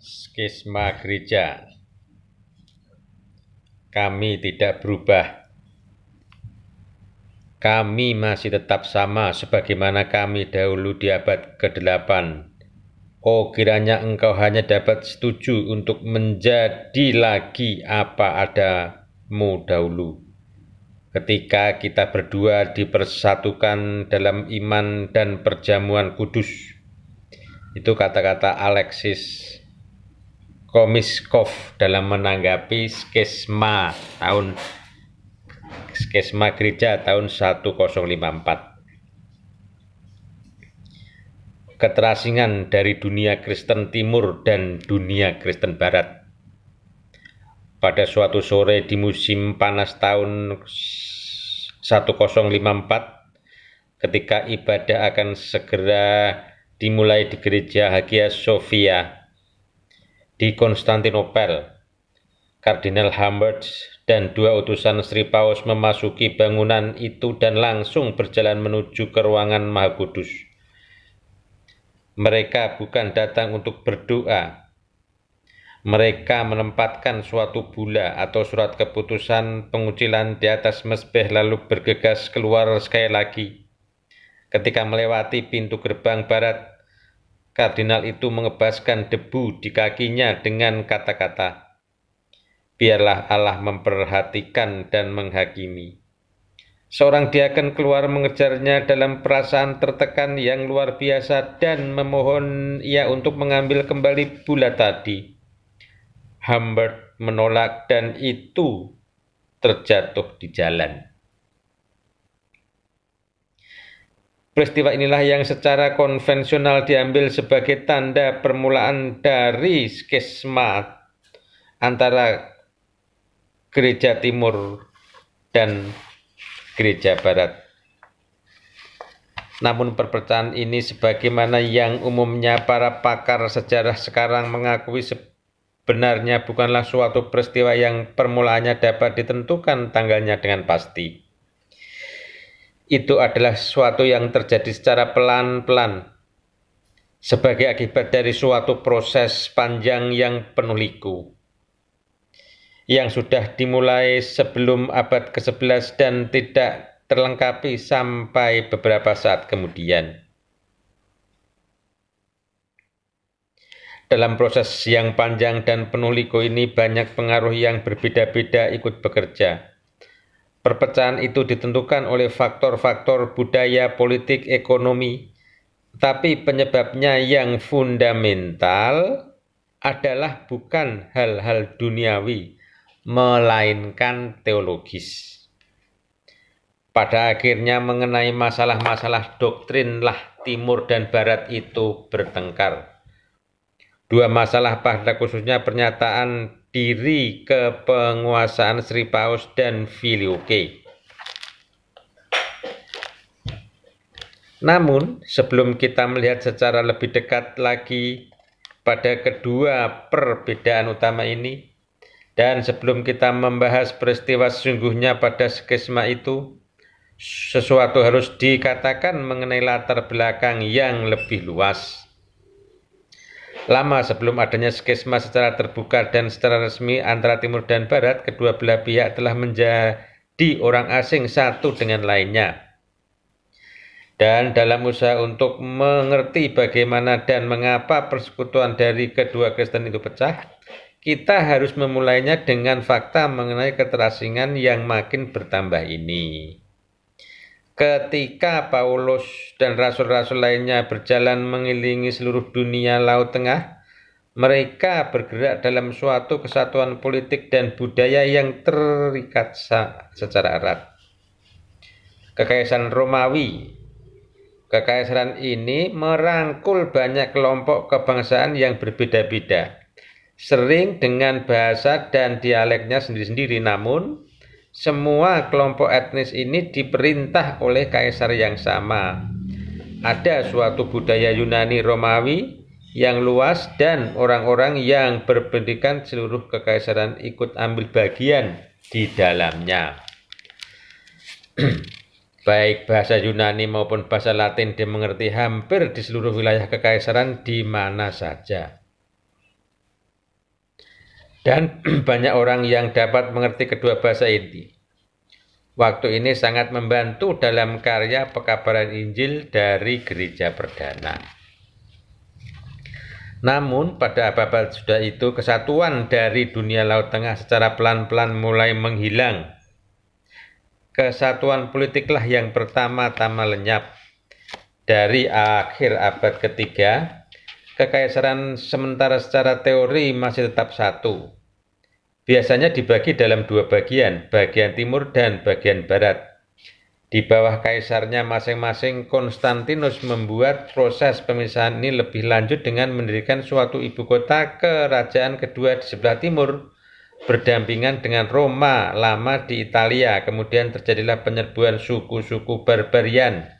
skisma gereja. Kami tidak berubah. Kami masih tetap sama sebagaimana kami dahulu di abad ke-8. Oh kiranya engkau hanya dapat setuju untuk menjadi lagi apa adamu dahulu. Ketika kita berdua dipersatukan dalam iman dan perjamuan kudus. Itu kata-kata Alexis Komiskov dalam menanggapi skesma tahun skesma gereja tahun 1054. Keterasingan dari dunia Kristen Timur dan dunia Kristen Barat. Pada suatu sore di musim panas tahun 1054, ketika ibadah akan segera dimulai di gereja Hagia Sophia, di Konstantinopel. Kardinal Humbert dan dua utusan Sri Paus memasuki bangunan itu dan langsung berjalan menuju ke ruangan Maha Kudus. Mereka bukan datang untuk berdoa. Mereka menempatkan suatu bula atau surat keputusan pengucilan di atas mesbeh lalu bergegas keluar sekali lagi. Ketika melewati pintu gerbang barat, Kardinal itu mengebaskan debu di kakinya dengan kata-kata, Biarlah Allah memperhatikan dan menghakimi. Seorang dia diaken keluar mengejarnya dalam perasaan tertekan yang luar biasa dan memohon ia untuk mengambil kembali bula tadi. Humbert menolak dan itu terjatuh di jalan. Peristiwa inilah yang secara konvensional diambil sebagai tanda permulaan dari skisma antara gereja timur dan gereja barat. Namun perpecahan ini sebagaimana yang umumnya para pakar sejarah sekarang mengakui sebenarnya bukanlah suatu peristiwa yang permulaannya dapat ditentukan tanggalnya dengan pasti itu adalah sesuatu yang terjadi secara pelan-pelan sebagai akibat dari suatu proses panjang yang penuh liku yang sudah dimulai sebelum abad ke-11 dan tidak terlengkapi sampai beberapa saat kemudian. Dalam proses yang panjang dan penuh liku ini banyak pengaruh yang berbeda-beda ikut bekerja. Perpecahan itu ditentukan oleh faktor-faktor budaya, politik, ekonomi, tapi penyebabnya yang fundamental adalah bukan hal-hal duniawi, melainkan teologis. Pada akhirnya mengenai masalah-masalah doktrinlah timur dan barat itu bertengkar. Dua masalah pada khususnya pernyataan diri ke penguasaan Sri Paus dan Filioke. Namun, sebelum kita melihat secara lebih dekat lagi pada kedua perbedaan utama ini, dan sebelum kita membahas peristiwa sesungguhnya pada skisma itu, sesuatu harus dikatakan mengenai latar belakang yang lebih luas. Lama sebelum adanya skisma secara terbuka dan secara resmi antara timur dan barat, kedua belah pihak telah menjadi orang asing satu dengan lainnya. Dan dalam usaha untuk mengerti bagaimana dan mengapa persekutuan dari kedua Kristen itu pecah, kita harus memulainya dengan fakta mengenai keterasingan yang makin bertambah ini. Ketika Paulus dan rasul-rasul lainnya berjalan mengelilingi seluruh dunia Laut Tengah, mereka bergerak dalam suatu kesatuan politik dan budaya yang terikat secara erat. Kekaisaran Romawi Kekaisaran ini merangkul banyak kelompok kebangsaan yang berbeda-beda, sering dengan bahasa dan dialeknya sendiri-sendiri, namun semua kelompok etnis ini diperintah oleh kaisar yang sama. Ada suatu budaya Yunani Romawi yang luas dan orang-orang yang berpendidikan seluruh kekaisaran ikut ambil bagian di dalamnya. Baik bahasa Yunani maupun bahasa Latin dimengerti hampir di seluruh wilayah kekaisaran di mana saja dan banyak orang yang dapat mengerti kedua bahasa ini. Waktu ini sangat membantu dalam karya pekabaran Injil dari gereja perdana. Namun pada abad sudah itu kesatuan dari dunia Laut Tengah secara pelan-pelan mulai menghilang. Kesatuan politiklah yang pertama-tama lenyap dari akhir abad ketiga kekaisaran sementara secara teori masih tetap satu. Biasanya dibagi dalam dua bagian, bagian timur dan bagian barat. Di bawah kaisarnya masing-masing, Konstantinus membuat proses pemisahan ini lebih lanjut dengan mendirikan suatu ibu kota kerajaan kedua di sebelah timur, berdampingan dengan Roma lama di Italia. Kemudian terjadilah penyerbuan suku-suku barbarian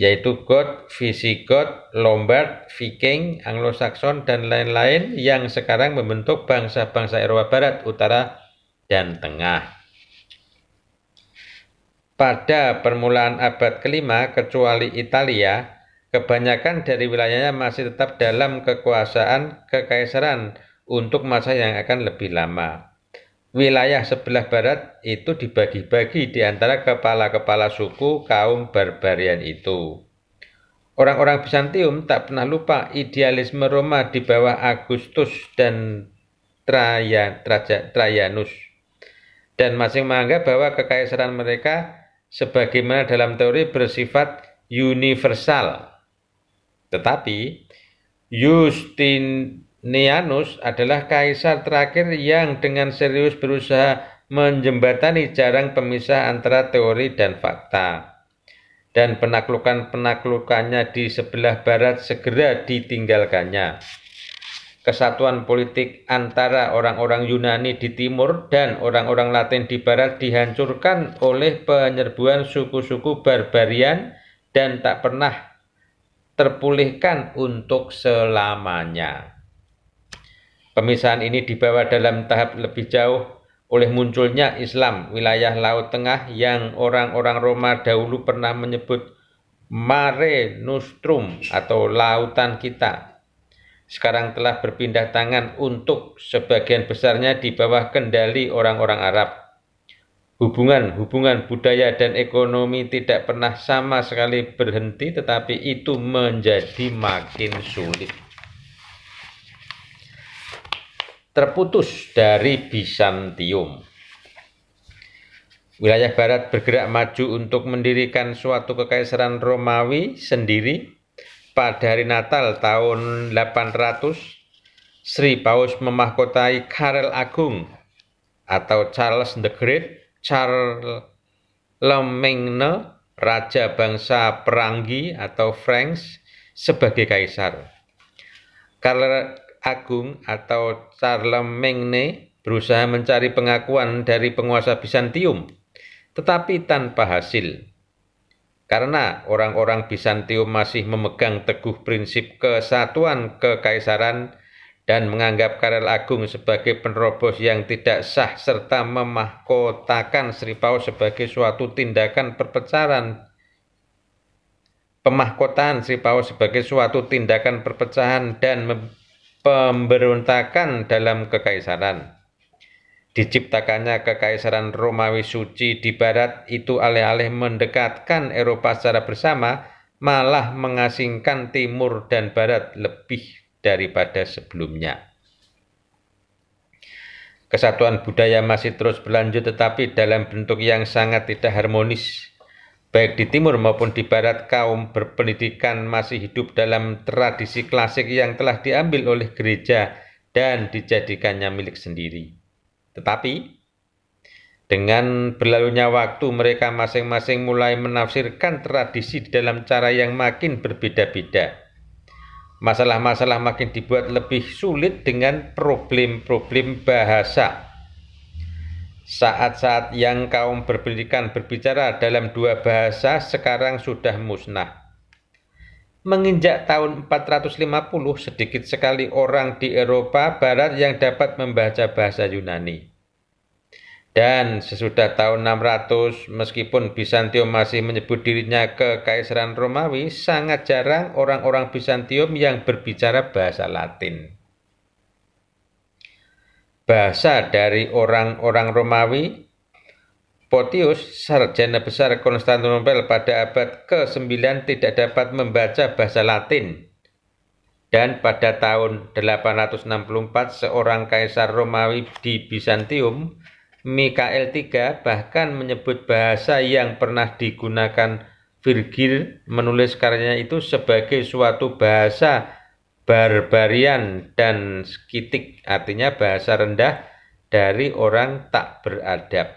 yaitu God, Visigoth, Lombard, Viking, Anglo-Saxon, dan lain-lain yang sekarang membentuk bangsa-bangsa Eropa Barat, Utara, dan Tengah. Pada permulaan abad kelima, kecuali Italia, kebanyakan dari wilayahnya masih tetap dalam kekuasaan kekaisaran untuk masa yang akan lebih lama wilayah sebelah barat itu dibagi-bagi di antara kepala-kepala suku kaum barbarian itu. Orang-orang Bizantium tak pernah lupa idealisme Roma di bawah Agustus dan Trajanus. Dan masing menganggap bahwa kekaisaran mereka sebagaimana dalam teori bersifat universal. Tetapi Justin Neanus adalah kaisar terakhir yang dengan serius berusaha menjembatani jarang pemisah antara teori dan fakta. Dan penaklukan-penaklukannya di sebelah barat segera ditinggalkannya. Kesatuan politik antara orang-orang Yunani di timur dan orang-orang Latin di barat dihancurkan oleh penyerbuan suku-suku barbarian dan tak pernah terpulihkan untuk selamanya. Pemisahan ini dibawa dalam tahap lebih jauh oleh munculnya Islam wilayah Laut Tengah yang orang-orang Roma dahulu pernah menyebut Mare Nostrum atau lautan kita. Sekarang telah berpindah tangan untuk sebagian besarnya di bawah kendali orang-orang Arab. Hubungan-hubungan budaya dan ekonomi tidak pernah sama sekali berhenti tetapi itu menjadi makin sulit. terputus dari Bizantium. Wilayah barat bergerak maju untuk mendirikan suatu kekaisaran Romawi sendiri. Pada hari Natal tahun 800, Sri Paus memahkotai Karel Agung atau Charles the Great, Charles Lemagne, Raja Bangsa Perangi atau Franks sebagai kaisar. Agung atau Charlemagne berusaha mencari pengakuan dari penguasa Bizantium, tetapi tanpa hasil. Karena orang-orang Bizantium masih memegang teguh prinsip kesatuan kekaisaran dan menganggap Karel Agung sebagai penerobos yang tidak sah serta memahkotakan Sri Paus sebagai suatu tindakan perpecahan pemahkotaan Sri Paus sebagai suatu tindakan perpecahan dan pemberontakan dalam kekaisaran. Diciptakannya kekaisaran Romawi suci di barat itu alih-alih mendekatkan Eropa secara bersama, malah mengasingkan timur dan barat lebih daripada sebelumnya. Kesatuan budaya masih terus berlanjut tetapi dalam bentuk yang sangat tidak harmonis baik di timur maupun di barat kaum berpendidikan masih hidup dalam tradisi klasik yang telah diambil oleh gereja dan dijadikannya milik sendiri. Tetapi dengan berlalunya waktu, mereka masing-masing mulai menafsirkan tradisi di dalam cara yang makin berbeda-beda. Masalah-masalah makin dibuat lebih sulit dengan problem-problem bahasa. Saat-saat yang kaum berpendidikan berbicara dalam dua bahasa sekarang sudah musnah. Menginjak tahun 450 sedikit sekali orang di Eropa Barat yang dapat membaca bahasa Yunani. Dan sesudah tahun 600 meskipun Bizantium masih menyebut dirinya kekaisaran Romawi sangat jarang orang-orang Bizantium yang berbicara bahasa Latin bahasa dari orang-orang Romawi, Potius, sarjana besar Konstantinopel pada abad ke-9 tidak dapat membaca bahasa Latin. Dan pada tahun 864 seorang kaisar Romawi di Bizantium, Mikael III bahkan menyebut bahasa yang pernah digunakan Virgil menulis karyanya itu sebagai suatu bahasa barbarian dan skitik artinya bahasa rendah dari orang tak beradab.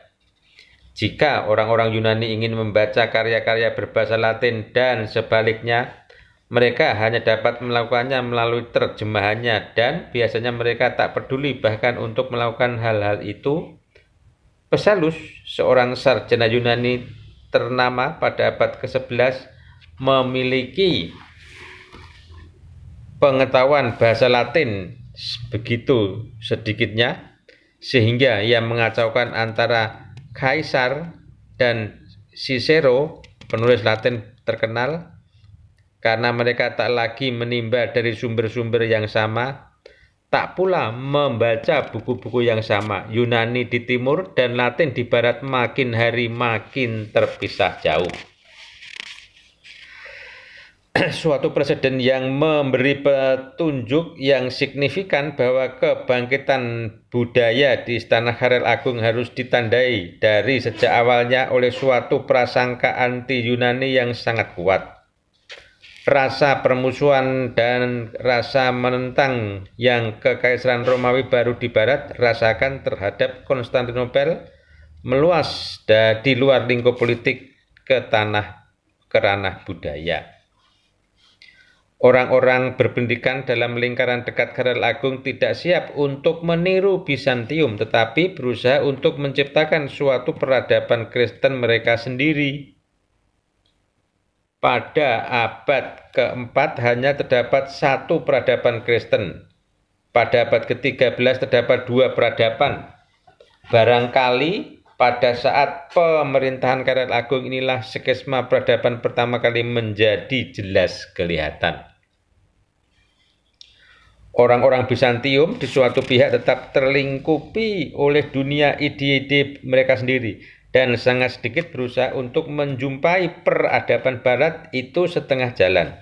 Jika orang-orang Yunani ingin membaca karya-karya berbahasa Latin dan sebaliknya, mereka hanya dapat melakukannya melalui terjemahannya dan biasanya mereka tak peduli bahkan untuk melakukan hal-hal itu. Pesalus, seorang sarjana Yunani ternama pada abad ke-11, memiliki pengetahuan bahasa Latin begitu sedikitnya sehingga ia mengacaukan antara Kaisar dan Cicero, penulis Latin terkenal, karena mereka tak lagi menimba dari sumber-sumber yang sama, tak pula membaca buku-buku yang sama. Yunani di timur dan Latin di barat makin hari makin terpisah jauh. suatu presiden yang memberi petunjuk yang signifikan bahwa kebangkitan budaya di Istana Harel Agung harus ditandai dari sejak awalnya oleh suatu prasangka anti Yunani yang sangat kuat. Rasa permusuhan dan rasa menentang yang Kekaisaran Romawi baru di barat rasakan terhadap Konstantinopel meluas dari luar lingkup politik ke tanah kerana budaya. Orang-orang berpendidikan dalam lingkaran dekat Karel Agung tidak siap untuk meniru Bizantium, tetapi berusaha untuk menciptakan suatu peradaban Kristen mereka sendiri. Pada abad keempat hanya terdapat satu peradaban Kristen. Pada abad ke-13 terdapat dua peradaban. Barangkali pada saat pemerintahan Karel Agung inilah skisma peradaban pertama kali menjadi jelas kelihatan orang-orang Bizantium di suatu pihak tetap terlingkupi oleh dunia ide-ide mereka sendiri dan sangat sedikit berusaha untuk menjumpai peradaban barat itu setengah jalan.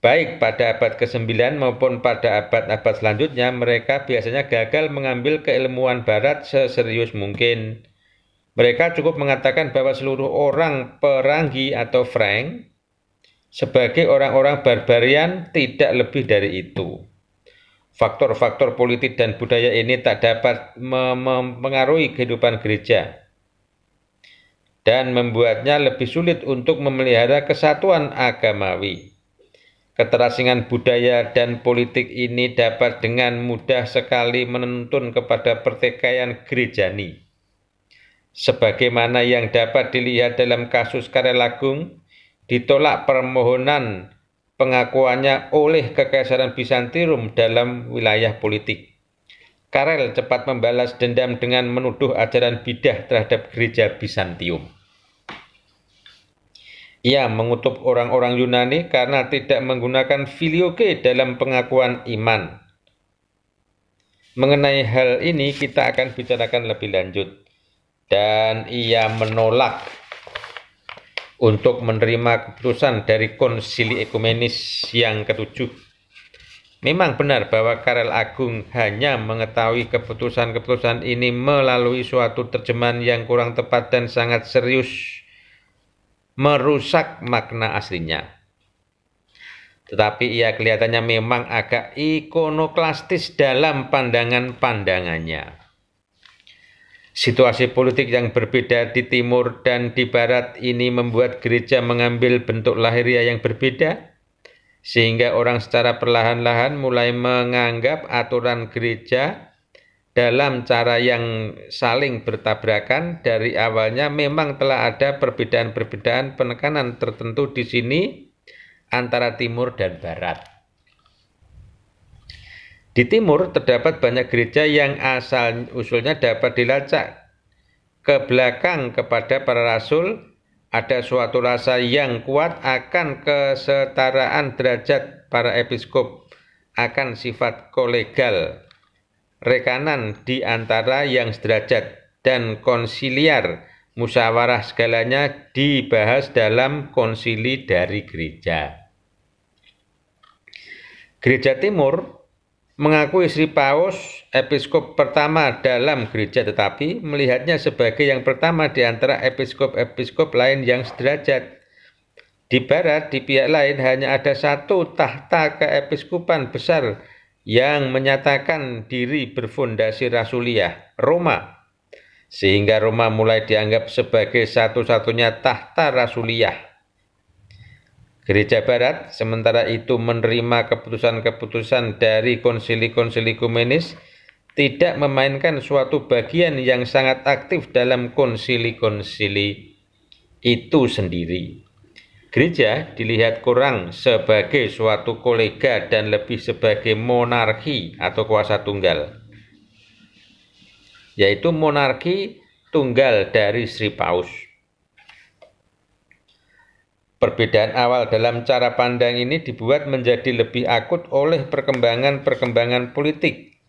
Baik pada abad ke-9 maupun pada abad-abad selanjutnya, mereka biasanya gagal mengambil keilmuan barat seserius mungkin. Mereka cukup mengatakan bahwa seluruh orang Perangi atau frank sebagai orang-orang barbarian tidak lebih dari itu. Faktor-faktor politik dan budaya ini tak dapat mempengaruhi kehidupan gereja dan membuatnya lebih sulit untuk memelihara kesatuan agamawi. Keterasingan budaya dan politik ini dapat dengan mudah sekali menuntun kepada pertikaian gerejani. Sebagaimana yang dapat dilihat dalam kasus Karelagung ditolak permohonan pengakuannya oleh Kekaisaran Bizantium dalam wilayah politik. Karel cepat membalas dendam dengan menuduh ajaran bidah terhadap gereja Bizantium. Ia mengutuk orang-orang Yunani karena tidak menggunakan filioke dalam pengakuan iman. Mengenai hal ini kita akan bicarakan lebih lanjut. Dan ia menolak untuk menerima keputusan dari konsili ekumenis yang ketujuh. Memang benar bahwa Karel Agung hanya mengetahui keputusan-keputusan ini melalui suatu terjemahan yang kurang tepat dan sangat serius merusak makna aslinya. Tetapi ia kelihatannya memang agak ikonoklastis dalam pandangan-pandangannya. Situasi politik yang berbeda di timur dan di barat ini membuat gereja mengambil bentuk lahiriah yang berbeda, sehingga orang secara perlahan-lahan mulai menganggap aturan gereja dalam cara yang saling bertabrakan dari awalnya memang telah ada perbedaan-perbedaan penekanan tertentu di sini antara timur dan barat. Di timur terdapat banyak gereja yang asal usulnya dapat dilacak ke belakang kepada para rasul. Ada suatu rasa yang kuat akan kesetaraan derajat para episkop akan sifat kolegal, rekanan di antara yang sederajat dan konsiliar musyawarah segalanya dibahas dalam konsili dari gereja. Gereja Timur mengakui istri Paus episkop pertama dalam gereja tetapi melihatnya sebagai yang pertama di antara episkop-episkop lain yang sederajat. Di barat, di pihak lain hanya ada satu tahta keepiskupan besar yang menyatakan diri berfondasi Rasuliah, Roma. Sehingga Roma mulai dianggap sebagai satu-satunya tahta Rasuliah. Gereja Barat sementara itu menerima keputusan-keputusan dari konsili-konsili kumenis tidak memainkan suatu bagian yang sangat aktif dalam konsili-konsili itu sendiri. Gereja dilihat kurang sebagai suatu kolega dan lebih sebagai monarki atau kuasa tunggal, yaitu monarki tunggal dari Sri Paus. Perbedaan awal dalam cara pandang ini dibuat menjadi lebih akut oleh perkembangan-perkembangan politik.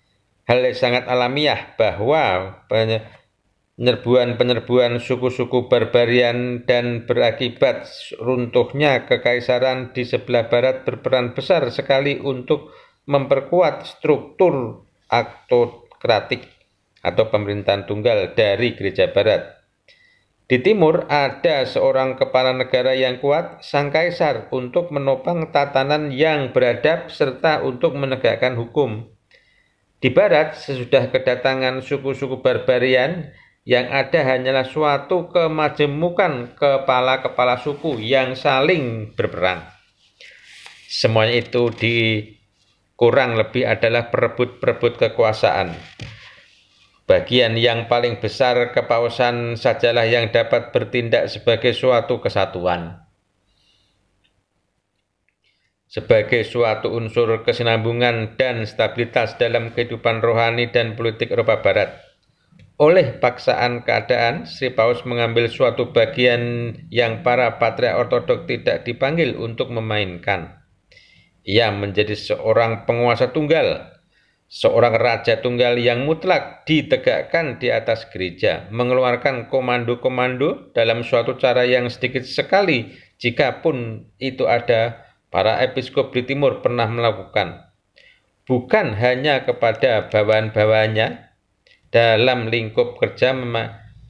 Hal yang sangat alamiah bahwa penyerbuan-penyerbuan suku-suku barbarian dan berakibat runtuhnya kekaisaran di sebelah barat berperan besar sekali untuk memperkuat struktur autokratik atau pemerintahan tunggal dari gereja barat. Di timur ada seorang kepala negara yang kuat, sang kaisar, untuk menopang tatanan yang beradab serta untuk menegakkan hukum. Di barat, sesudah kedatangan suku-suku barbarian, yang ada hanyalah suatu kemajemukan kepala-kepala suku yang saling berperang. Semuanya itu di kurang lebih adalah perebut-perebut kekuasaan. Bagian yang paling besar kepausan sajalah yang dapat bertindak sebagai suatu kesatuan. Sebagai suatu unsur kesinambungan dan stabilitas dalam kehidupan rohani dan politik Eropa Barat. Oleh paksaan keadaan, Sri Paus mengambil suatu bagian yang para patria ortodok tidak dipanggil untuk memainkan. Ia menjadi seorang penguasa tunggal Seorang raja tunggal yang mutlak ditegakkan di atas gereja, mengeluarkan komando-komando dalam suatu cara yang sedikit sekali, jika pun itu ada para episkop di timur pernah melakukan. Bukan hanya kepada bawahan-bawahannya dalam lingkup kerja,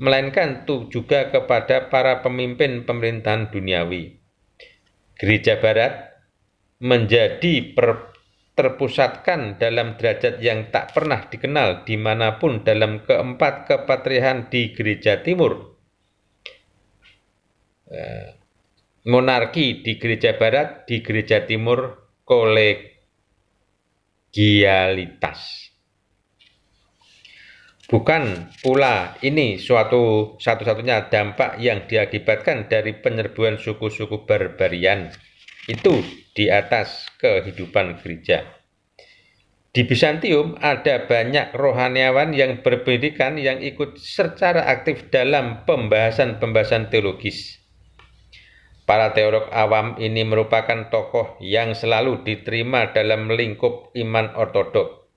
melainkan itu juga kepada para pemimpin pemerintahan duniawi. Gereja Barat menjadi per terpusatkan dalam derajat yang tak pernah dikenal dimanapun dalam keempat kepatrihan di gereja timur. Eh, monarki di gereja barat, di gereja timur, kolegialitas. Bukan pula ini suatu satu-satunya dampak yang diakibatkan dari penyerbuan suku-suku barbarian. Itu di atas kehidupan gereja. Di Bizantium ada banyak rohaniawan yang berpendidikan yang ikut secara aktif dalam pembahasan-pembahasan teologis. Para teolog awam ini merupakan tokoh yang selalu diterima dalam lingkup iman ortodok.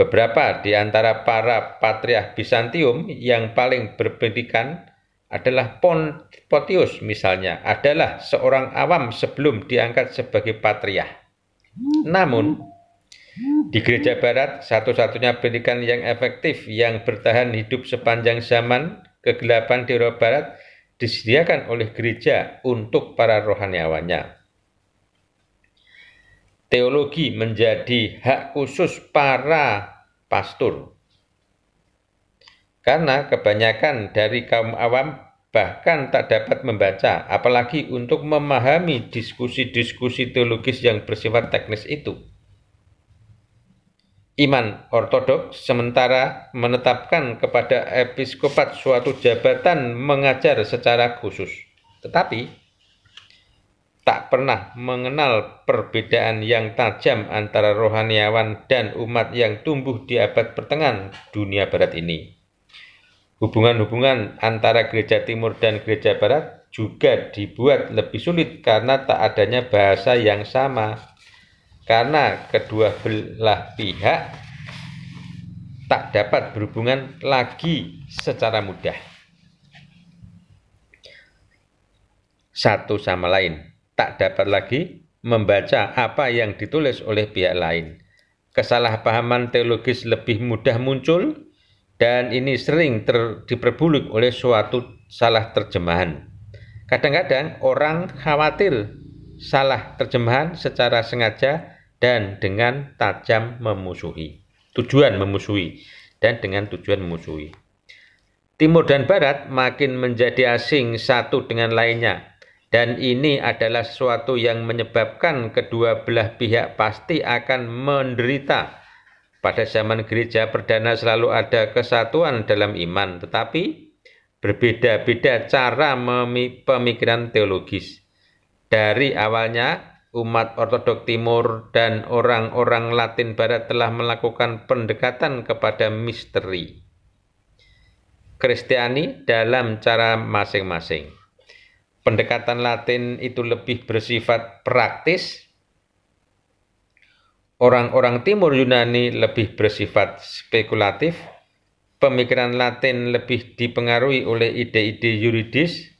Beberapa di antara para patriarch Bizantium yang paling berpendidikan adalah Pontius misalnya adalah seorang awam sebelum diangkat sebagai patriah. Namun di gereja barat satu-satunya pendidikan yang efektif yang bertahan hidup sepanjang zaman kegelapan di Eropa Barat disediakan oleh gereja untuk para rohaniawannya. Teologi menjadi hak khusus para pastor karena kebanyakan dari kaum awam bahkan tak dapat membaca, apalagi untuk memahami diskusi-diskusi teologis yang bersifat teknis itu. Iman ortodoks sementara menetapkan kepada episkopat suatu jabatan mengajar secara khusus. Tetapi, tak pernah mengenal perbedaan yang tajam antara rohaniawan dan umat yang tumbuh di abad pertengahan dunia barat ini. Hubungan-hubungan antara gereja timur dan gereja barat juga dibuat lebih sulit karena tak adanya bahasa yang sama. Karena kedua belah pihak tak dapat berhubungan lagi secara mudah. Satu sama lain tak dapat lagi membaca apa yang ditulis oleh pihak lain. Kesalahpahaman teologis lebih mudah muncul dan ini sering ter, diperbuluk oleh suatu salah terjemahan. Kadang-kadang orang khawatir salah terjemahan secara sengaja dan dengan tajam memusuhi. Tujuan memusuhi dan dengan tujuan memusuhi. Timur dan Barat makin menjadi asing satu dengan lainnya, dan ini adalah sesuatu yang menyebabkan kedua belah pihak pasti akan menderita pada zaman gereja perdana selalu ada kesatuan dalam iman, tetapi berbeda-beda cara pemikiran teologis. Dari awalnya, umat Ortodok Timur dan orang-orang Latin Barat telah melakukan pendekatan kepada misteri. Kristiani dalam cara masing-masing. Pendekatan Latin itu lebih bersifat praktis, Orang-orang timur Yunani lebih bersifat spekulatif, pemikiran Latin lebih dipengaruhi oleh ide-ide yuridis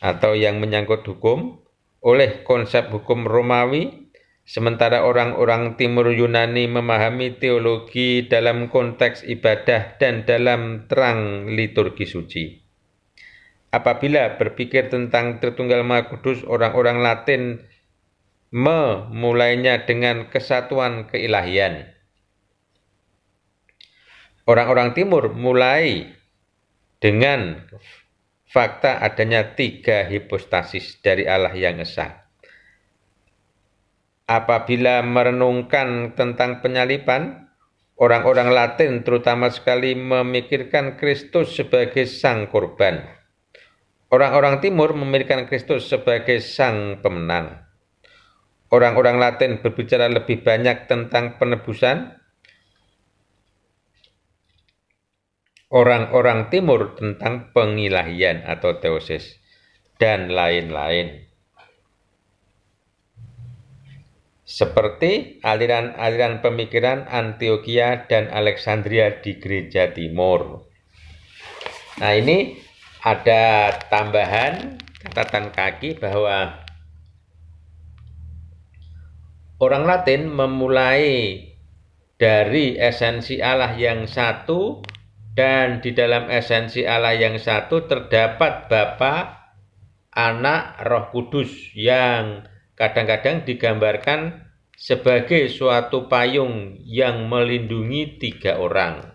atau yang menyangkut hukum, oleh konsep hukum Romawi, sementara orang-orang timur Yunani memahami teologi dalam konteks ibadah dan dalam terang liturgi suci. Apabila berpikir tentang Tritunggal Maha Kudus, orang-orang Latin memulainya dengan kesatuan keilahian. Orang-orang timur mulai dengan fakta adanya tiga hipostasis dari Allah yang esa. Apabila merenungkan tentang penyalipan, orang-orang Latin terutama sekali memikirkan Kristus sebagai sang korban. Orang-orang timur memikirkan Kristus sebagai sang pemenang orang-orang Latin berbicara lebih banyak tentang penebusan, orang-orang Timur tentang pengilahian atau teosis, dan lain-lain. Seperti aliran-aliran pemikiran Antioquia dan Alexandria di gereja timur. Nah ini ada tambahan catatan kaki bahwa orang Latin memulai dari esensi Allah yang satu dan di dalam esensi Allah yang satu terdapat Bapa, Anak, Roh Kudus yang kadang-kadang digambarkan sebagai suatu payung yang melindungi tiga orang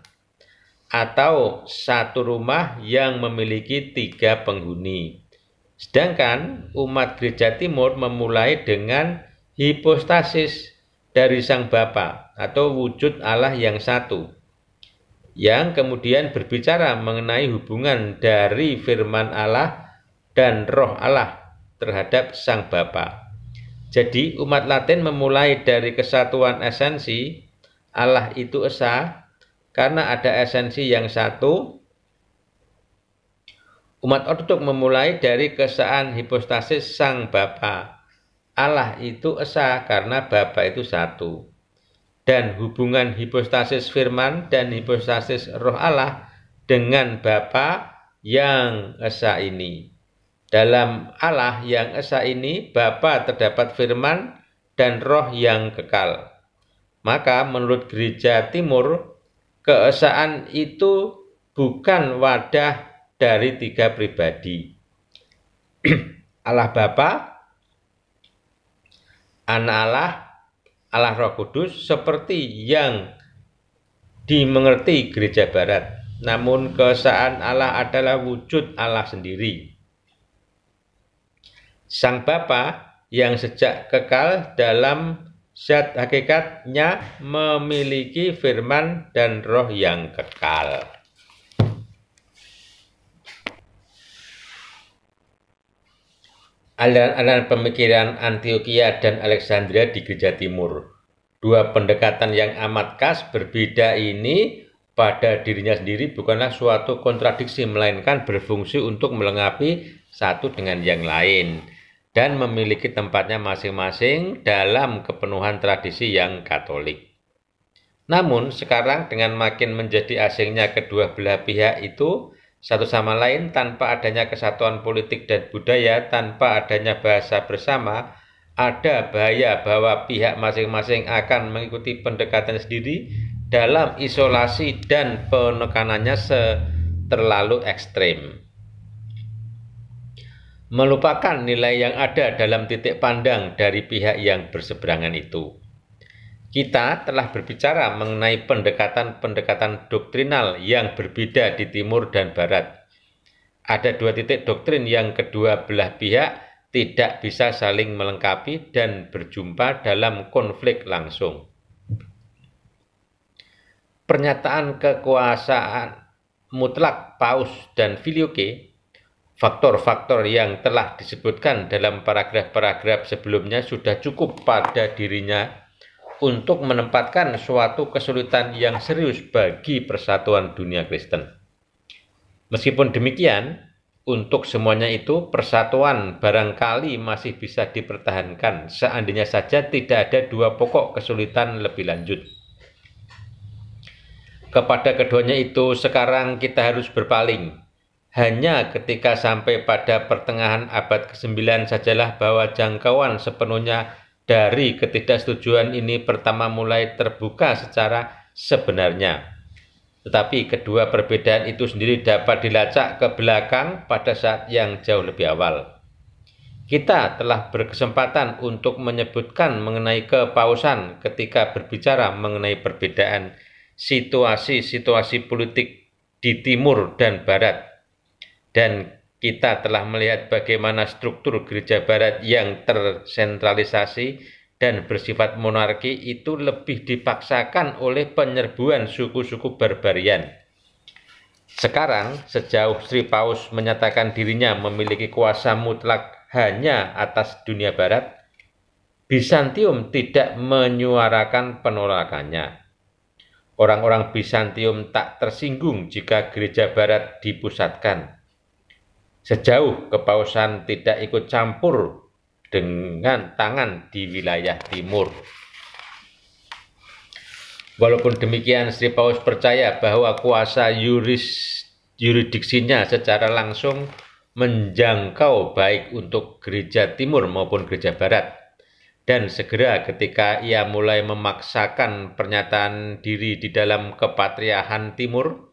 atau satu rumah yang memiliki tiga penghuni. Sedangkan umat gereja timur memulai dengan hipostasis dari Sang Bapa atau wujud Allah yang satu yang kemudian berbicara mengenai hubungan dari firman Allah dan roh Allah terhadap Sang Bapa. Jadi umat Latin memulai dari kesatuan esensi Allah itu esa karena ada esensi yang satu. Umat Ortodok memulai dari kesaan hipostasis Sang Bapa Allah itu esa karena Bapa itu satu. Dan hubungan hipostasis firman dan hipostasis roh Allah dengan Bapa yang esa ini. Dalam Allah yang esa ini, Bapa terdapat firman dan roh yang kekal. Maka menurut gereja timur, keesaan itu bukan wadah dari tiga pribadi. Allah Bapa, anak Allah, Allah Roh Kudus seperti yang dimengerti gereja barat. Namun keesaan Allah adalah wujud Allah sendiri. Sang Bapa yang sejak kekal dalam zat hakikatnya memiliki firman dan roh yang kekal. aliran-aliran pemikiran Antioquia dan Alexandria di Gereja Timur. Dua pendekatan yang amat khas berbeda ini pada dirinya sendiri bukanlah suatu kontradiksi melainkan berfungsi untuk melengkapi satu dengan yang lain dan memiliki tempatnya masing-masing dalam kepenuhan tradisi yang Katolik. Namun sekarang dengan makin menjadi asingnya kedua belah pihak itu, satu sama lain tanpa adanya kesatuan politik dan budaya, tanpa adanya bahasa bersama, ada bahaya bahwa pihak masing-masing akan mengikuti pendekatan sendiri dalam isolasi dan penekanannya terlalu ekstrem Melupakan nilai yang ada dalam titik pandang dari pihak yang berseberangan itu kita telah berbicara mengenai pendekatan-pendekatan doktrinal yang berbeda di timur dan barat. Ada dua titik doktrin yang kedua belah pihak tidak bisa saling melengkapi dan berjumpa dalam konflik langsung. Pernyataan kekuasaan mutlak Paus dan Filioke, faktor-faktor yang telah disebutkan dalam paragraf-paragraf sebelumnya sudah cukup pada dirinya untuk menempatkan suatu kesulitan yang serius bagi persatuan dunia Kristen. Meskipun demikian, untuk semuanya itu, persatuan barangkali masih bisa dipertahankan seandainya saja tidak ada dua pokok kesulitan lebih lanjut. Kepada keduanya itu, sekarang kita harus berpaling. Hanya ketika sampai pada pertengahan abad ke-9 sajalah bahwa jangkauan sepenuhnya dari ketidaksetujuan ini pertama mulai terbuka secara sebenarnya. Tetapi kedua perbedaan itu sendiri dapat dilacak ke belakang pada saat yang jauh lebih awal. Kita telah berkesempatan untuk menyebutkan mengenai kepausan ketika berbicara mengenai perbedaan situasi-situasi politik di timur dan barat dan kita telah melihat bagaimana struktur gereja barat yang tersentralisasi dan bersifat monarki itu lebih dipaksakan oleh penyerbuan suku-suku barbarian. Sekarang, sejauh Sri Paus menyatakan dirinya memiliki kuasa mutlak hanya atas dunia barat, Bizantium tidak menyuarakan penolakannya. Orang-orang Bizantium tak tersinggung jika gereja barat dipusatkan Sejauh kepausan tidak ikut campur dengan tangan di wilayah timur. Walaupun demikian, Sri Paus percaya bahwa kuasa yuris, yuridiksinya secara langsung menjangkau baik untuk gereja timur maupun gereja barat. Dan segera ketika ia mulai memaksakan pernyataan diri di dalam kepatriahan timur,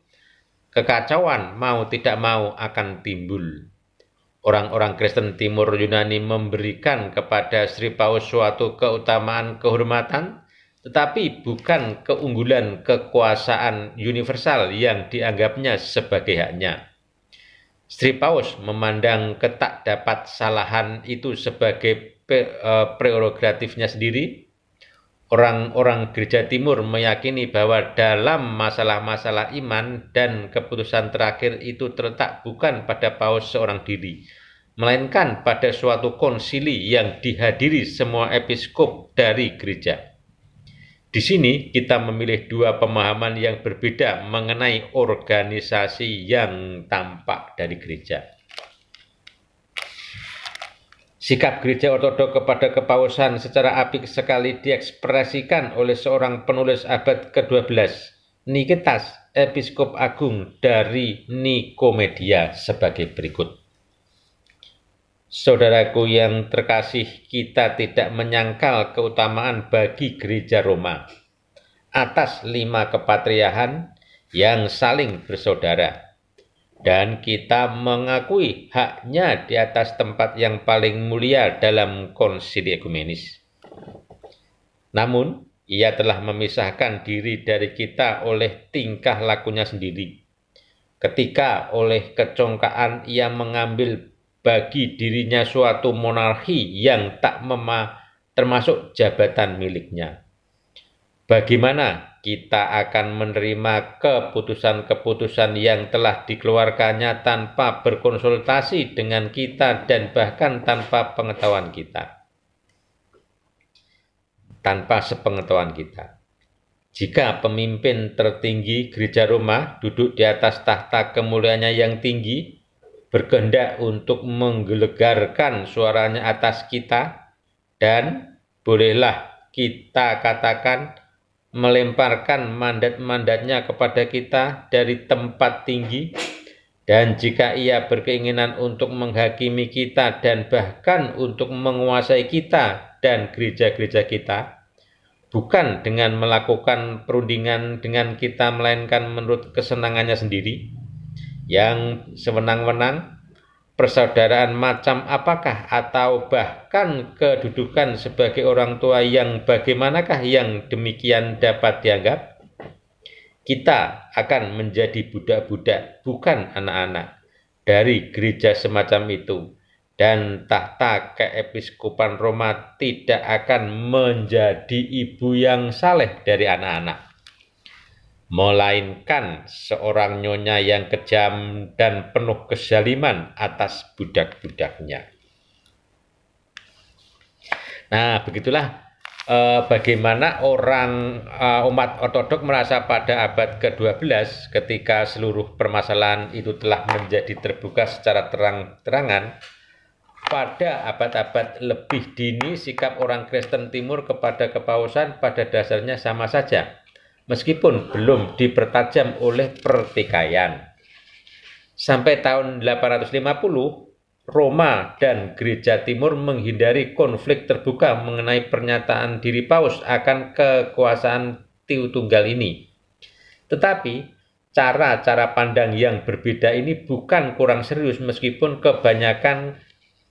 Kekacauan mau tidak mau akan timbul. Orang-orang Kristen Timur Yunani memberikan kepada Sri Paus suatu keutamaan kehormatan, tetapi bukan keunggulan kekuasaan universal yang dianggapnya sebagai haknya. Sri Paus memandang ketak dapat salahan itu sebagai eh, prerogatifnya sendiri, orang-orang gereja timur meyakini bahwa dalam masalah-masalah iman dan keputusan terakhir itu terletak bukan pada paus seorang diri, melainkan pada suatu konsili yang dihadiri semua episkop dari gereja. Di sini kita memilih dua pemahaman yang berbeda mengenai organisasi yang tampak dari gereja. Sikap gereja ortodok kepada kepausan secara apik sekali diekspresikan oleh seorang penulis abad ke-12, Nikitas, Episkop Agung dari Nikomedia sebagai berikut. Saudaraku yang terkasih, kita tidak menyangkal keutamaan bagi gereja Roma atas lima kepatriahan yang saling bersaudara dan kita mengakui haknya di atas tempat yang paling mulia dalam konsili ekumenis. Namun, ia telah memisahkan diri dari kita oleh tingkah lakunya sendiri. Ketika oleh kecongkaan ia mengambil bagi dirinya suatu monarki yang tak mema termasuk jabatan miliknya. Bagaimana kita akan menerima keputusan-keputusan yang telah dikeluarkannya tanpa berkonsultasi dengan kita dan bahkan tanpa pengetahuan kita. Tanpa sepengetahuan kita. Jika pemimpin tertinggi gereja rumah duduk di atas tahta kemuliaannya yang tinggi, berkehendak untuk menggelegarkan suaranya atas kita, dan bolehlah kita katakan, melemparkan mandat-mandatnya kepada kita dari tempat tinggi dan jika ia berkeinginan untuk menghakimi kita dan bahkan untuk menguasai kita dan gereja-gereja kita bukan dengan melakukan perundingan dengan kita melainkan menurut kesenangannya sendiri yang sewenang-wenang persaudaraan macam apakah atau bahkan kedudukan sebagai orang tua yang bagaimanakah yang demikian dapat dianggap? Kita akan menjadi budak-budak, bukan anak-anak, dari gereja semacam itu. Dan tahta keepiskupan Roma tidak akan menjadi ibu yang saleh dari anak-anak melainkan seorang nyonya yang kejam dan penuh kezaliman atas budak-budaknya. Nah, begitulah eh, bagaimana orang eh, umat Ortodok merasa pada abad ke-12 ketika seluruh permasalahan itu telah menjadi terbuka secara terang-terangan pada abad-abad lebih dini sikap orang Kristen Timur kepada kepausan pada dasarnya sama saja meskipun belum dipertajam oleh pertikaian. Sampai tahun 850, Roma dan Gereja Timur menghindari konflik terbuka mengenai pernyataan diri Paus akan kekuasaan Tiu Tunggal ini. Tetapi, cara-cara pandang yang berbeda ini bukan kurang serius meskipun kebanyakan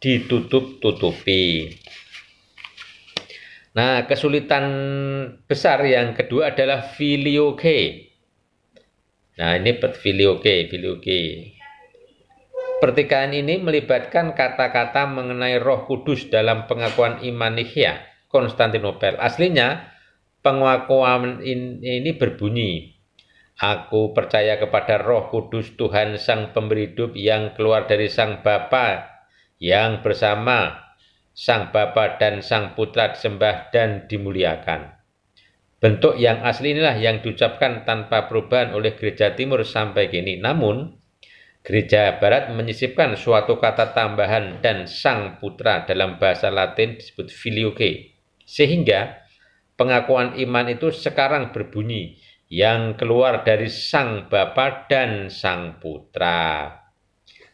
ditutup-tutupi. Nah, kesulitan besar yang kedua adalah filioke. Nah, ini filioke, filioke. Pertikaian ini melibatkan kata-kata mengenai Roh Kudus dalam pengakuan iman Nihya Konstantinopel. Aslinya, pengakuan ini berbunyi, Aku percaya kepada Roh Kudus Tuhan Sang Pemberi Hidup yang keluar dari Sang Bapa yang bersama sang Bapa dan sang Putra disembah dan dimuliakan. Bentuk yang asli inilah yang diucapkan tanpa perubahan oleh gereja timur sampai kini. Namun, gereja barat menyisipkan suatu kata tambahan dan sang putra dalam bahasa latin disebut filioque. Sehingga, pengakuan iman itu sekarang berbunyi yang keluar dari sang Bapa dan sang Putra.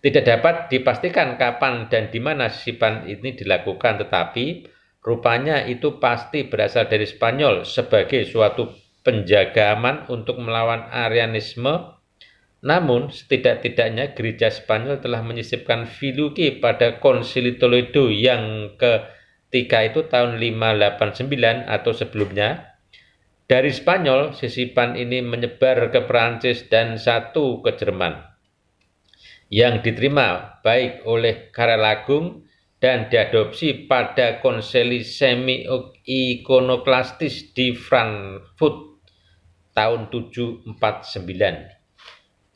Tidak dapat dipastikan kapan dan di mana sisipan ini dilakukan, tetapi rupanya itu pasti berasal dari Spanyol sebagai suatu penjagaman untuk melawan Arianisme. Namun, setidak-tidaknya gereja Spanyol telah menyisipkan Filuki pada konsili Toledo yang ketiga itu tahun 589 atau sebelumnya. Dari Spanyol, sisipan ini menyebar ke Prancis dan satu ke Jerman yang diterima baik oleh Karelagung dan diadopsi pada konseli semi ikonoklastis di Frankfurt tahun 749.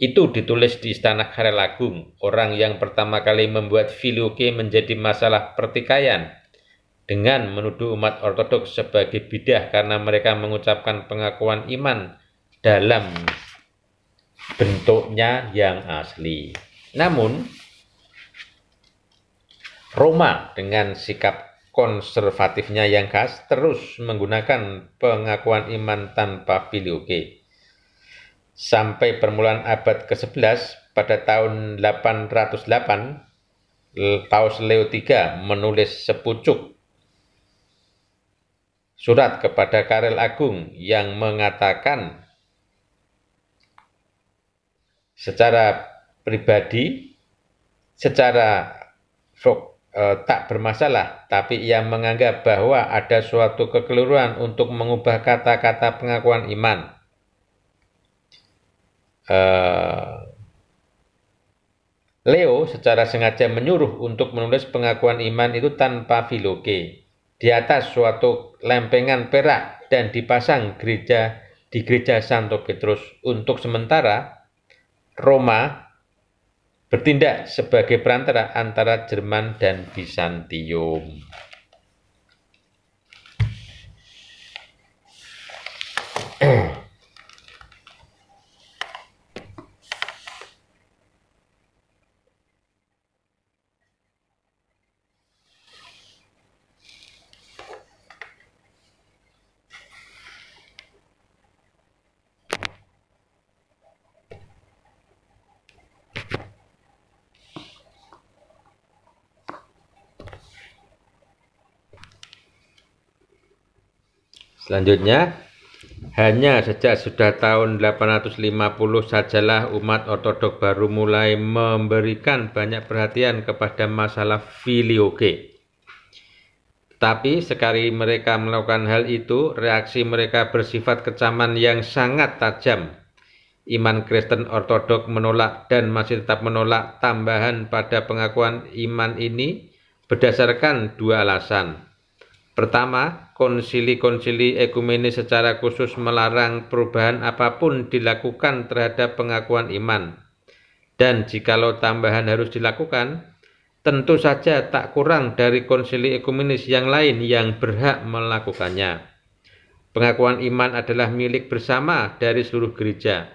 Itu ditulis di Istana Karelagung orang yang pertama kali membuat filoke menjadi masalah pertikaian dengan menuduh umat ortodoks sebagai bidah karena mereka mengucapkan pengakuan iman dalam bentuknya yang asli. Namun, Roma dengan sikap konservatifnya yang khas terus menggunakan pengakuan iman tanpa filioge. Sampai permulaan abad ke-11 pada tahun 808, Paus Leo III menulis sepucuk surat kepada Karel Agung yang mengatakan secara pribadi secara e, tak bermasalah, tapi ia menganggap bahwa ada suatu kekeliruan untuk mengubah kata-kata pengakuan iman. E, Leo secara sengaja menyuruh untuk menulis pengakuan iman itu tanpa filoke di atas suatu lempengan perak dan dipasang gereja di gereja Santo Petrus untuk sementara Roma bertindak sebagai perantara antara Jerman dan Bizantium. Selanjutnya, hanya sejak sudah tahun 850 sajalah umat ortodok baru mulai memberikan banyak perhatian kepada masalah filioge. Tapi sekali mereka melakukan hal itu, reaksi mereka bersifat kecaman yang sangat tajam. Iman Kristen Ortodok menolak dan masih tetap menolak tambahan pada pengakuan iman ini berdasarkan dua alasan. Pertama, konsili-konsili ekumenis secara khusus melarang perubahan apapun dilakukan terhadap pengakuan iman. Dan jikalau tambahan harus dilakukan, tentu saja tak kurang dari konsili ekumenis yang lain yang berhak melakukannya. Pengakuan iman adalah milik bersama dari seluruh gereja,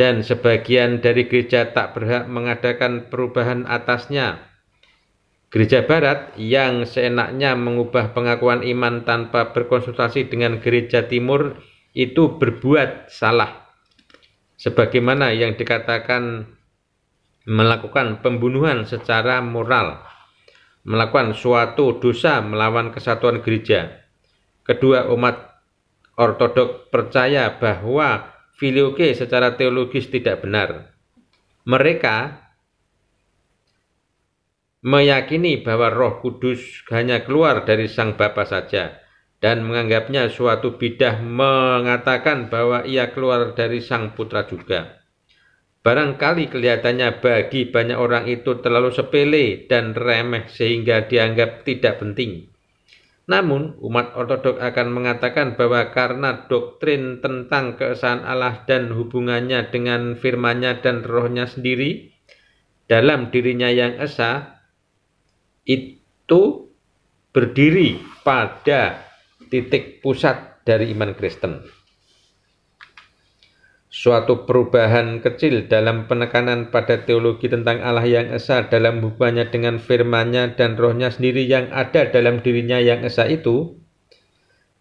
dan sebagian dari gereja tak berhak mengadakan perubahan atasnya Gereja Barat yang seenaknya mengubah pengakuan iman tanpa berkonsultasi dengan Gereja Timur itu berbuat salah. Sebagaimana yang dikatakan melakukan pembunuhan secara moral, melakukan suatu dosa melawan kesatuan gereja. Kedua umat ortodok percaya bahwa filioke secara teologis tidak benar. Mereka meyakini bahwa Roh Kudus hanya keluar dari Sang Bapa saja dan menganggapnya suatu bidah mengatakan bahwa ia keluar dari Sang Putra juga. Barangkali kelihatannya bagi banyak orang itu terlalu sepele dan remeh sehingga dianggap tidak penting. Namun, umat ortodok akan mengatakan bahwa karena doktrin tentang keesaan Allah dan hubungannya dengan firmannya dan rohnya sendiri, dalam dirinya yang esa, itu berdiri pada titik pusat dari iman Kristen. Suatu perubahan kecil dalam penekanan pada teologi tentang Allah yang esa dalam hubungannya dengan firman dan rohnya sendiri yang ada dalam dirinya yang esa itu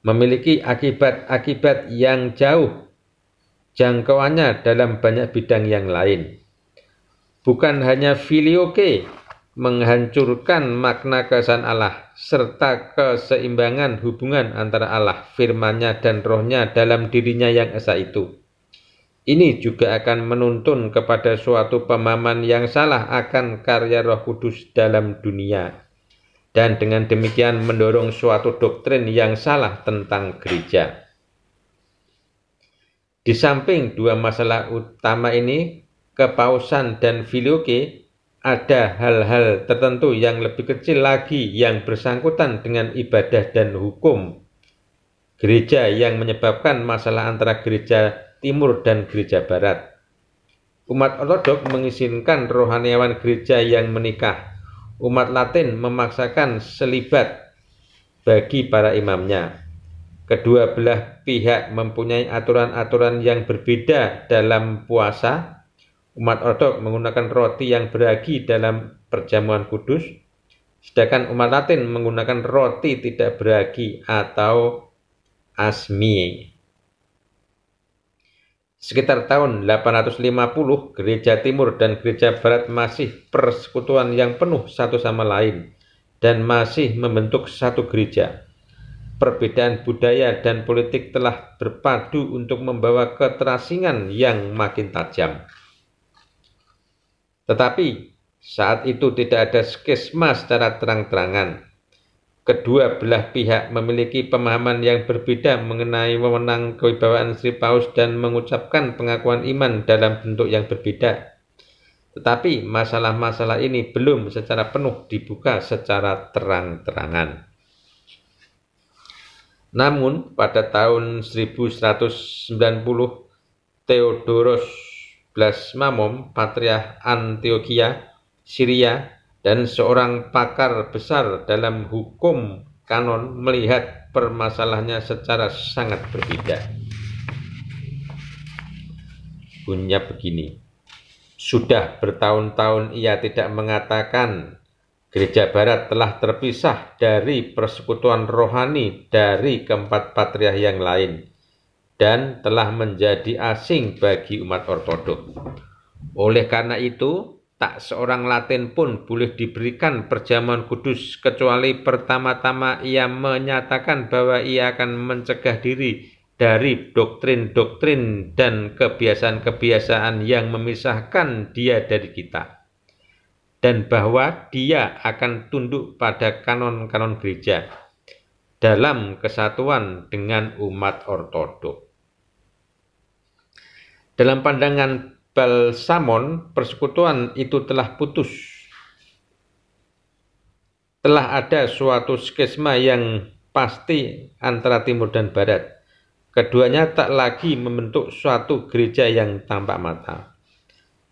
memiliki akibat-akibat yang jauh jangkauannya dalam banyak bidang yang lain. Bukan hanya filioke menghancurkan makna kesan Allah serta keseimbangan hubungan antara Allah, firman dan rohnya dalam dirinya yang esa itu. Ini juga akan menuntun kepada suatu pemahaman yang salah akan karya Roh Kudus dalam dunia dan dengan demikian mendorong suatu doktrin yang salah tentang gereja. Di samping dua masalah utama ini, kepausan dan filoke ada hal-hal tertentu yang lebih kecil lagi yang bersangkutan dengan ibadah dan hukum gereja yang menyebabkan masalah antara gereja timur dan gereja barat. Umat Ortodok mengizinkan rohaniawan gereja yang menikah. Umat Latin memaksakan selibat bagi para imamnya. Kedua belah pihak mempunyai aturan-aturan yang berbeda dalam puasa, Umat Ortodoks menggunakan roti yang beragi dalam perjamuan kudus, sedangkan umat Latin menggunakan roti tidak beragi atau asmi. Sekitar tahun 850, gereja timur dan gereja barat masih persekutuan yang penuh satu sama lain dan masih membentuk satu gereja. Perbedaan budaya dan politik telah berpadu untuk membawa keterasingan yang makin tajam. Tetapi saat itu tidak ada skisma secara terang-terangan. Kedua belah pihak memiliki pemahaman yang berbeda mengenai wewenang kewibawaan Sri Paus dan mengucapkan pengakuan iman dalam bentuk yang berbeda. Tetapi masalah-masalah ini belum secara penuh dibuka secara terang-terangan. Namun pada tahun 1190 Theodoros mamum Patriah Antioquia, Syria, dan seorang pakar besar dalam hukum kanon melihat permasalahannya secara sangat berbeda. Bunyinya begini. Sudah bertahun-tahun ia tidak mengatakan Gereja Barat telah terpisah dari persekutuan rohani dari keempat patriah yang lain dan telah menjadi asing bagi umat Ortodok. Oleh karena itu, tak seorang Latin pun boleh diberikan perjamuan kudus kecuali pertama-tama ia menyatakan bahwa ia akan mencegah diri dari doktrin-doktrin dan kebiasaan-kebiasaan yang memisahkan dia dari kita dan bahwa dia akan tunduk pada kanon-kanon gereja dalam kesatuan dengan umat ortodok. Dalam pandangan Balsamon, persekutuan itu telah putus. Telah ada suatu skisma yang pasti antara timur dan barat. Keduanya tak lagi membentuk suatu gereja yang tampak mata.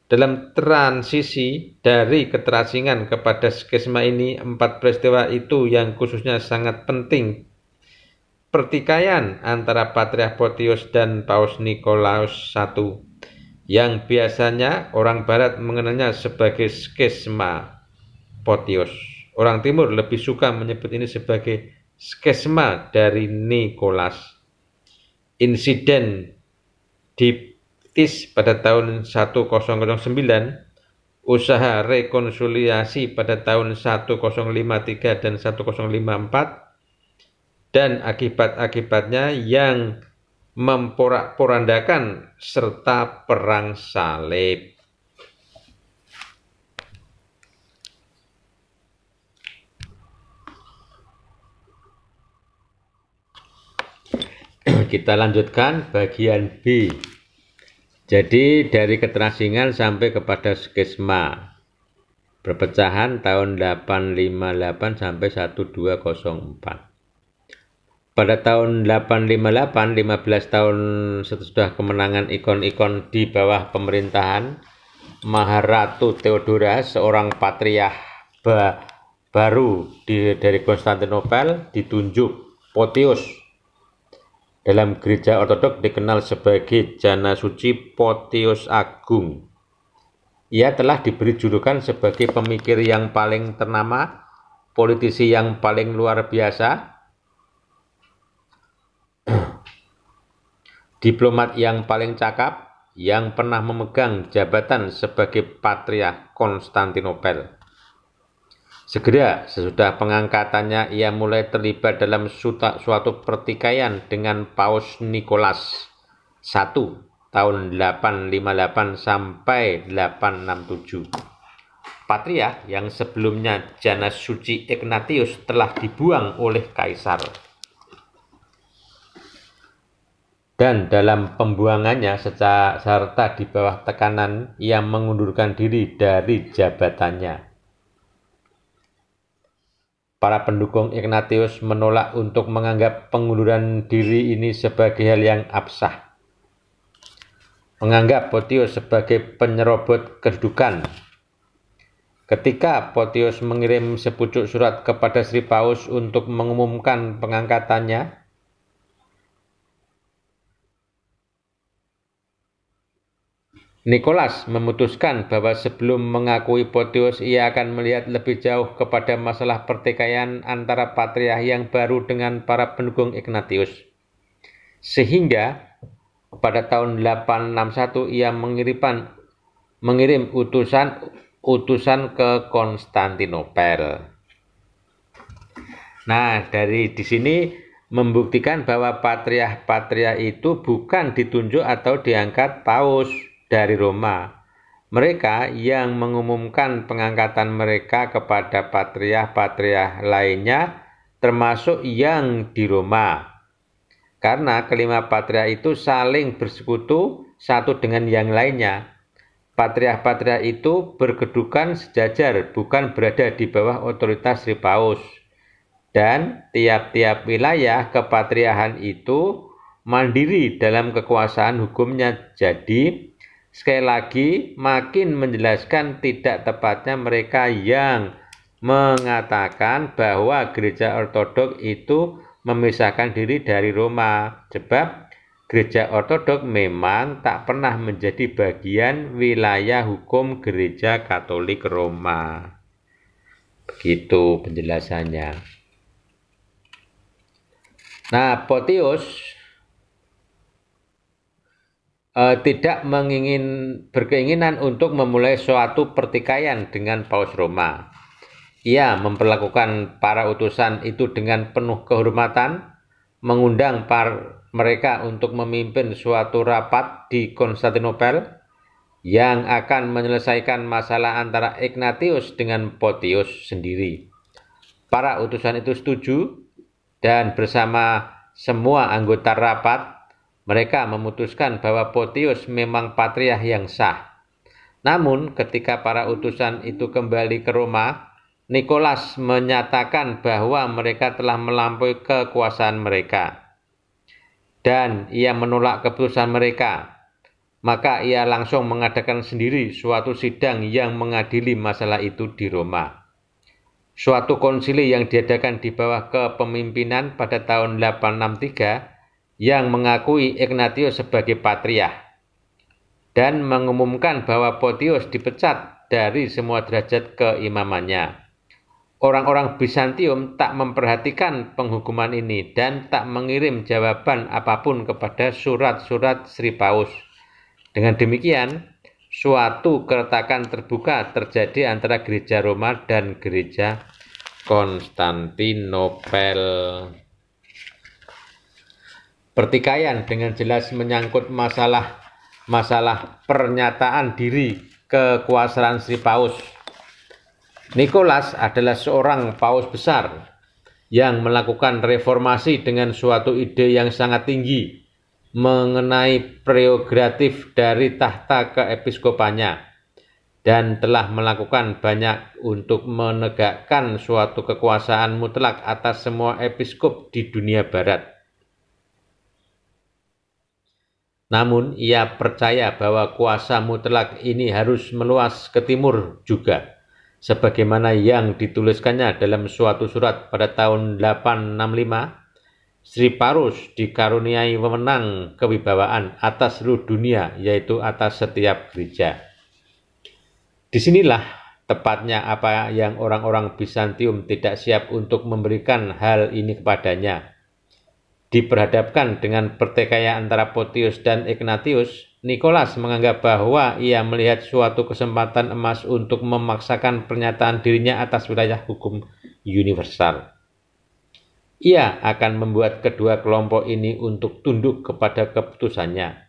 Dalam transisi dari keterasingan kepada skisma ini, empat peristiwa itu yang khususnya sangat penting pertikaian antara Patriarch Potius dan Paus Nikolaus I yang biasanya orang barat mengenalnya sebagai skisma Potius. Orang timur lebih suka menyebut ini sebagai skisma dari Nikolas. Insiden di Tis pada tahun 1009, usaha rekonsiliasi pada tahun 1053 dan 1054, dan akibat-akibatnya yang memporak-porandakan serta perang salib. Kita lanjutkan bagian B. Jadi dari keterasingan sampai kepada skisma. Perpecahan tahun 858 sampai 1204 pada tahun 858 15 tahun setelah kemenangan ikon-ikon di bawah pemerintahan Maharatu Theodora seorang patriah ba baru di, dari Konstantinopel ditunjuk Potius dalam gereja ortodok dikenal sebagai Jana Suci Potius Agung ia telah diberi julukan sebagai pemikir yang paling ternama politisi yang paling luar biasa Diplomat yang paling cakap yang pernah memegang jabatan sebagai patriark Konstantinopel. Segera sesudah pengangkatannya ia mulai terlibat dalam suatu pertikaian dengan Paus Nikolas I tahun 858 sampai 867. Patriark yang sebelumnya janas Suci Ignatius telah dibuang oleh kaisar. dan dalam pembuangannya secara, serta di bawah tekanan ia mengundurkan diri dari jabatannya. Para pendukung Ignatius menolak untuk menganggap pengunduran diri ini sebagai hal yang absah. Menganggap Potius sebagai penyerobot kedudukan. Ketika Potius mengirim sepucuk surat kepada Sri Paus untuk mengumumkan pengangkatannya, Nikolas memutuskan bahwa sebelum mengakui Potius ia akan melihat lebih jauh kepada masalah pertikaian antara patriah yang baru dengan para pendukung Ignatius. Sehingga pada tahun 861 ia mengirimkan mengirim utusan utusan ke Konstantinopel. Nah, dari di sini membuktikan bahwa patriah-patriah itu bukan ditunjuk atau diangkat paus dari Roma. Mereka yang mengumumkan pengangkatan mereka kepada patriah-patriah lainnya termasuk yang di Roma. Karena kelima patriah itu saling bersekutu satu dengan yang lainnya. Patriah-patriah itu berkedukan sejajar, bukan berada di bawah otoritas Sri Dan tiap-tiap wilayah kepatriahan itu mandiri dalam kekuasaan hukumnya. Jadi, Sekali lagi, makin menjelaskan tidak tepatnya mereka yang mengatakan bahwa gereja ortodok itu memisahkan diri dari Roma. Sebab gereja ortodok memang tak pernah menjadi bagian wilayah hukum gereja Katolik Roma. Begitu penjelasannya. Nah, Potius eh, tidak mengingin berkeinginan untuk memulai suatu pertikaian dengan Paus Roma. Ia memperlakukan para utusan itu dengan penuh kehormatan, mengundang par mereka untuk memimpin suatu rapat di Konstantinopel yang akan menyelesaikan masalah antara Ignatius dengan Potius sendiri. Para utusan itu setuju dan bersama semua anggota rapat mereka memutuskan bahwa Potius memang patriah yang sah. Namun ketika para utusan itu kembali ke Roma, Nikolas menyatakan bahwa mereka telah melampaui kekuasaan mereka. Dan ia menolak keputusan mereka. Maka ia langsung mengadakan sendiri suatu sidang yang mengadili masalah itu di Roma. Suatu konsili yang diadakan di bawah kepemimpinan pada tahun 863 yang mengakui Ignatius sebagai patriah dan mengumumkan bahwa Podius dipecat dari semua derajat keimamannya. Orang-orang Bizantium tak memperhatikan penghukuman ini dan tak mengirim jawaban apapun kepada surat-surat Sri Paus. Dengan demikian, suatu keretakan terbuka terjadi antara gereja Roma dan gereja Konstantinopel pertikaian dengan jelas menyangkut masalah masalah pernyataan diri kekuasaan Sri Paus. Nikolas adalah seorang paus besar yang melakukan reformasi dengan suatu ide yang sangat tinggi mengenai prerogatif dari tahta keepiskopannya dan telah melakukan banyak untuk menegakkan suatu kekuasaan mutlak atas semua episkop di dunia barat. Namun ia percaya bahwa kuasa mutlak ini harus meluas ke timur juga, sebagaimana yang dituliskannya dalam suatu surat pada tahun 865. Sri Parus dikaruniai memenang kewibawaan atas seluruh dunia, yaitu atas setiap gereja. Disinilah tepatnya apa yang orang-orang Bizantium tidak siap untuk memberikan hal ini kepadanya, diperhadapkan dengan pertikaian antara Potius dan Ignatius, Nikolas menganggap bahwa ia melihat suatu kesempatan emas untuk memaksakan pernyataan dirinya atas wilayah hukum universal. Ia akan membuat kedua kelompok ini untuk tunduk kepada keputusannya.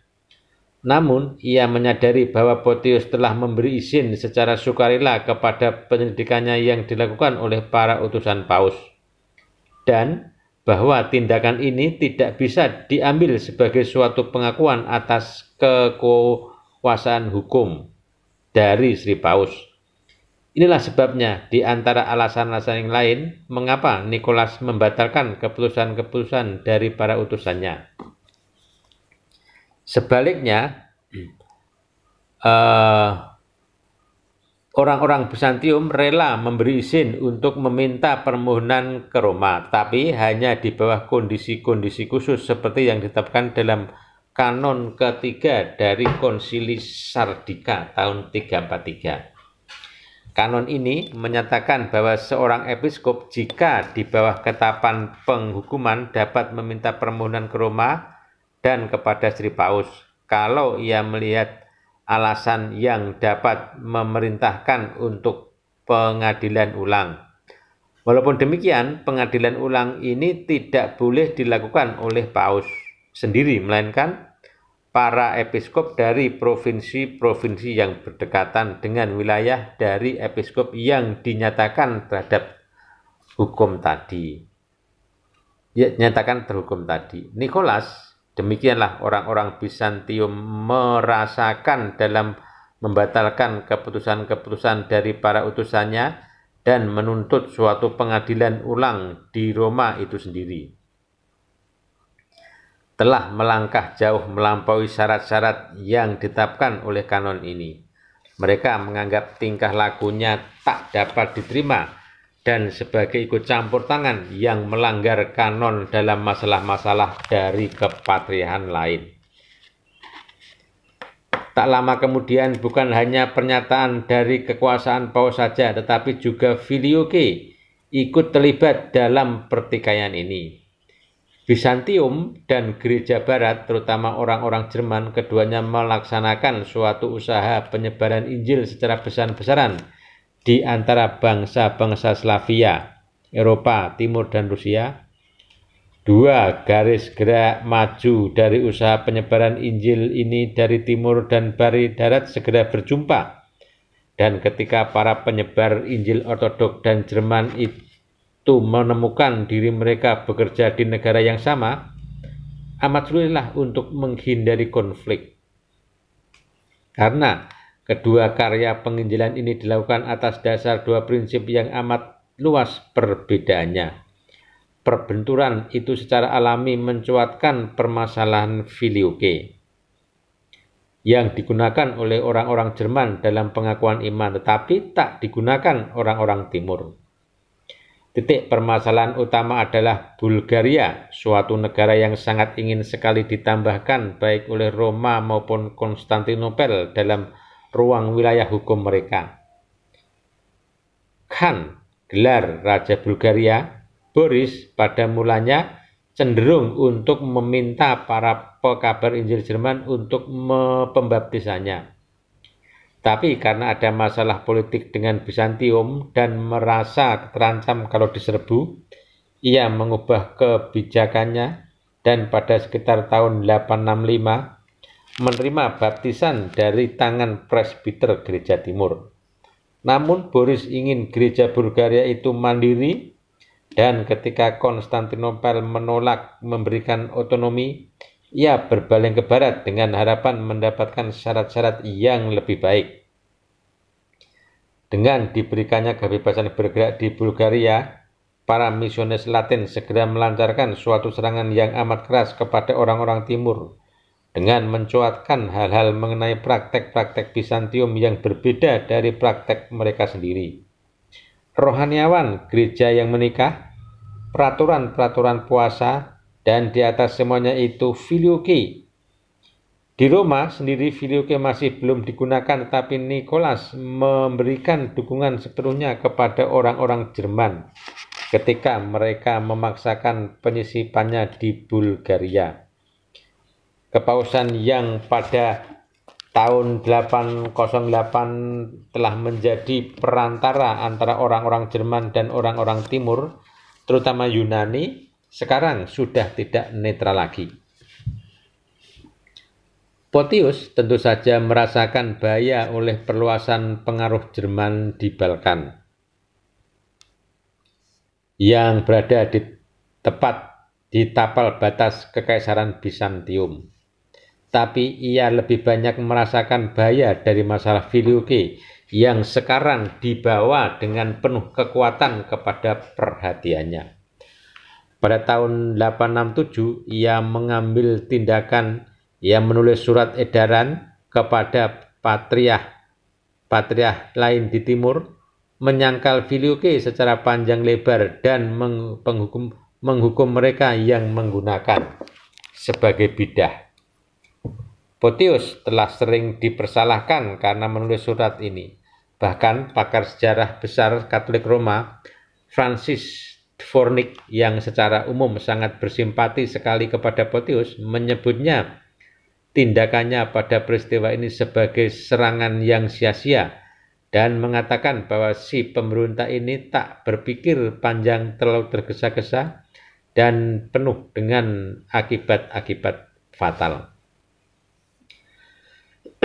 Namun, ia menyadari bahwa Potius telah memberi izin secara sukarela kepada penyelidikannya yang dilakukan oleh para utusan Paus. Dan bahwa tindakan ini tidak bisa diambil sebagai suatu pengakuan atas kekuasaan hukum dari Sri Paus. Inilah sebabnya di antara alasan-alasan yang lain mengapa Nikolas membatalkan keputusan-keputusan dari para utusannya. Sebaliknya, eh, Orang-orang Bizantium rela memberi izin untuk meminta permohonan ke Roma, tapi hanya di bawah kondisi-kondisi khusus seperti yang ditetapkan dalam kanon ketiga dari konsili Sardika tahun 343. Kanon ini menyatakan bahwa seorang episkop jika di bawah ketapan penghukuman dapat meminta permohonan ke Roma dan kepada Sri Paus kalau ia melihat alasan yang dapat memerintahkan untuk pengadilan ulang. Walaupun demikian, pengadilan ulang ini tidak boleh dilakukan oleh paus sendiri, melainkan para episkop dari provinsi-provinsi yang berdekatan dengan wilayah dari episkop yang dinyatakan terhadap hukum tadi. Ya, nyatakan terhukum tadi. Nikolas Demikianlah orang-orang Bizantium merasakan dalam membatalkan keputusan-keputusan dari para utusannya dan menuntut suatu pengadilan ulang di Roma itu sendiri. Telah melangkah jauh melampaui syarat-syarat yang ditetapkan oleh kanon ini. Mereka menganggap tingkah lakunya tak dapat diterima dan sebagai ikut campur tangan yang melanggar kanon dalam masalah-masalah dari kepatrihan lain. Tak lama kemudian bukan hanya pernyataan dari kekuasaan Paus saja tetapi juga Filioque ikut terlibat dalam pertikaian ini. Bizantium dan gereja barat, terutama orang-orang Jerman, keduanya melaksanakan suatu usaha penyebaran Injil secara besar-besaran di antara bangsa-bangsa Slavia, Eropa, Timur, dan Rusia. Dua garis gerak maju dari usaha penyebaran Injil ini dari timur dan bari darat segera berjumpa. Dan ketika para penyebar Injil Ortodok dan Jerman itu menemukan diri mereka bekerja di negara yang sama, amat sulitlah untuk menghindari konflik. Karena Kedua karya penginjilan ini dilakukan atas dasar dua prinsip yang amat luas perbedaannya. Perbenturan itu secara alami mencuatkan permasalahan filioke yang digunakan oleh orang-orang Jerman dalam pengakuan iman tetapi tak digunakan orang-orang timur. Titik permasalahan utama adalah Bulgaria, suatu negara yang sangat ingin sekali ditambahkan baik oleh Roma maupun Konstantinopel dalam ruang wilayah hukum mereka. Khan, gelar Raja Bulgaria, Boris pada mulanya cenderung untuk meminta para pekabar Injil Jerman untuk pembaptisannya. Tapi karena ada masalah politik dengan Bizantium dan merasa terancam kalau diserbu, ia mengubah kebijakannya dan pada sekitar tahun 865 menerima baptisan dari tangan presbiter gereja timur. Namun Boris ingin gereja Bulgaria itu mandiri dan ketika Konstantinopel menolak memberikan otonomi, ia berbaling ke barat dengan harapan mendapatkan syarat-syarat yang lebih baik. Dengan diberikannya kebebasan bergerak di Bulgaria, para misionis Latin segera melancarkan suatu serangan yang amat keras kepada orang-orang timur dengan mencuatkan hal-hal mengenai praktek-praktek Bizantium yang berbeda dari praktek mereka sendiri. Rohaniawan gereja yang menikah, peraturan-peraturan puasa, dan di atas semuanya itu filiuki. Di Roma sendiri filiuki masih belum digunakan tapi Nicholas memberikan dukungan sepenuhnya kepada orang-orang Jerman ketika mereka memaksakan penyisipannya di Bulgaria kepausan yang pada tahun 808 telah menjadi perantara antara orang-orang Jerman dan orang-orang Timur, terutama Yunani, sekarang sudah tidak netral lagi. Potius tentu saja merasakan bahaya oleh perluasan pengaruh Jerman di Balkan yang berada di tepat di tapal batas kekaisaran Bizantium tapi ia lebih banyak merasakan bahaya dari masalah Filiuki yang sekarang dibawa dengan penuh kekuatan kepada perhatiannya. Pada tahun 867, ia mengambil tindakan, ia menulis surat edaran kepada patriah patriah lain di timur menyangkal Filiuke secara panjang lebar dan menghukum, menghukum mereka yang menggunakan sebagai bidah. Potius telah sering dipersalahkan karena menulis surat ini. Bahkan pakar sejarah besar Katolik Roma, Francis Fornik yang secara umum sangat bersimpati sekali kepada Potius, menyebutnya tindakannya pada peristiwa ini sebagai serangan yang sia-sia dan mengatakan bahwa si pemberontak ini tak berpikir panjang terlalu tergesa-gesa dan penuh dengan akibat-akibat fatal.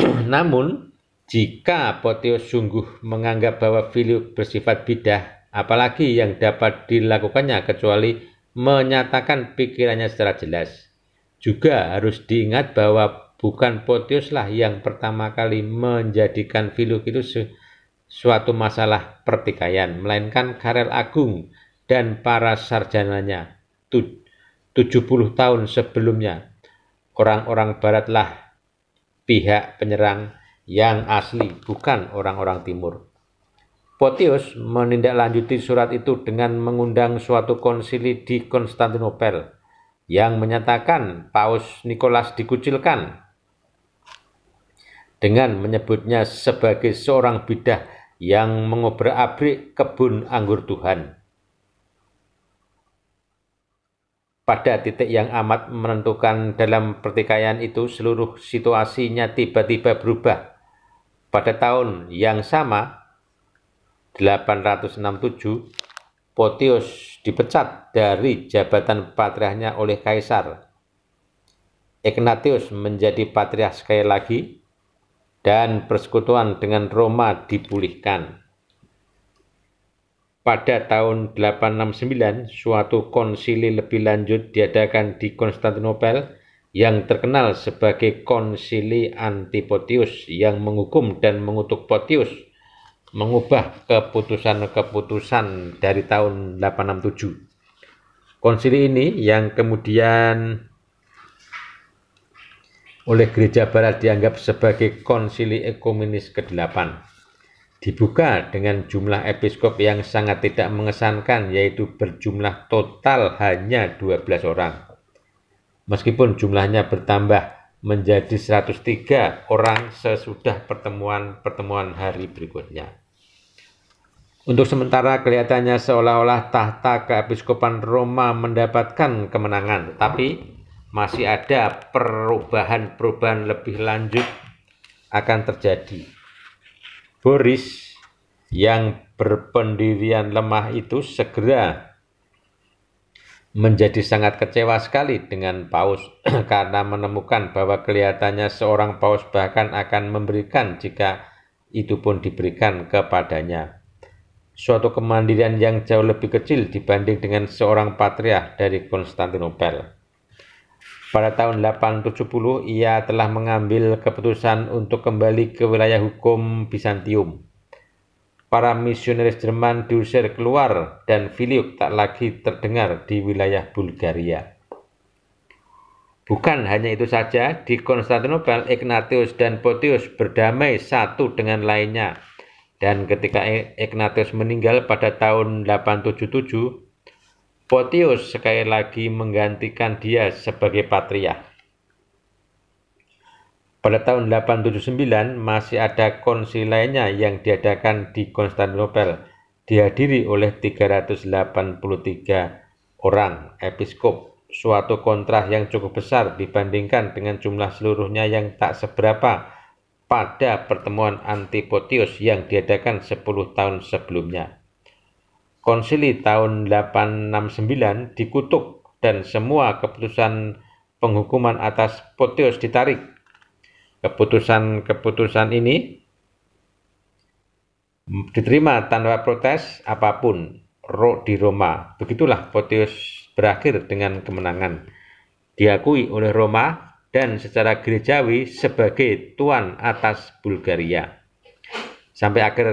Namun, jika Potius sungguh menganggap bahwa Filio bersifat bidah, apalagi yang dapat dilakukannya kecuali menyatakan pikirannya secara jelas. Juga harus diingat bahwa bukan Potiuslah yang pertama kali menjadikan Filuk itu su suatu masalah pertikaian, melainkan Karel Agung dan para sarjananya tu 70 tahun sebelumnya. Orang-orang baratlah pihak penyerang yang asli, bukan orang-orang timur. Potius menindaklanjuti surat itu dengan mengundang suatu konsili di Konstantinopel yang menyatakan Paus Nikolas dikucilkan dengan menyebutnya sebagai seorang bidah yang mengobrak-abrik kebun anggur Tuhan. pada titik yang amat menentukan dalam pertikaian itu seluruh situasinya tiba-tiba berubah. Pada tahun yang sama, 867, Potius dipecat dari jabatan patriahnya oleh kaisar. Ignatius menjadi patriarch sekali lagi dan persekutuan dengan Roma dipulihkan pada tahun 869 suatu konsili lebih lanjut diadakan di Konstantinopel yang terkenal sebagai konsili Antipotius yang menghukum dan mengutuk Potius mengubah keputusan-keputusan dari tahun 867. Konsili ini yang kemudian oleh gereja barat dianggap sebagai konsili ekumenis ke-8 dibuka dengan jumlah episkop yang sangat tidak mengesankan yaitu berjumlah total hanya 12 orang. Meskipun jumlahnya bertambah menjadi 103 orang sesudah pertemuan-pertemuan hari berikutnya. Untuk sementara kelihatannya seolah-olah tahta keepiskopan Roma mendapatkan kemenangan, tapi masih ada perubahan-perubahan lebih lanjut akan terjadi. Boris yang berpendirian lemah itu segera menjadi sangat kecewa sekali dengan paus karena menemukan bahwa kelihatannya seorang paus bahkan akan memberikan jika itu pun diberikan kepadanya. Suatu kemandirian yang jauh lebih kecil dibanding dengan seorang patriah dari Konstantinopel. Pada tahun 870 ia telah mengambil keputusan untuk kembali ke wilayah hukum Bizantium. Para misionaris Jerman diusir keluar dan Filiuk tak lagi terdengar di wilayah Bulgaria. Bukan hanya itu saja, di Konstantinopel Ignatius dan Potius berdamai satu dengan lainnya. Dan ketika e-, Ignatius meninggal pada tahun 877, Potius sekali lagi menggantikan dia sebagai patria. Pada tahun 879 masih ada konsil lainnya yang diadakan di Konstantinopel, dihadiri oleh 383 orang episkop, suatu kontras yang cukup besar dibandingkan dengan jumlah seluruhnya yang tak seberapa pada pertemuan Antipotius yang diadakan 10 tahun sebelumnya konsili tahun 869 dikutuk dan semua keputusan penghukuman atas Potius ditarik. Keputusan-keputusan ini diterima tanpa protes apapun Ro di Roma. Begitulah Potius berakhir dengan kemenangan. Diakui oleh Roma dan secara gerejawi sebagai tuan atas Bulgaria sampai akhir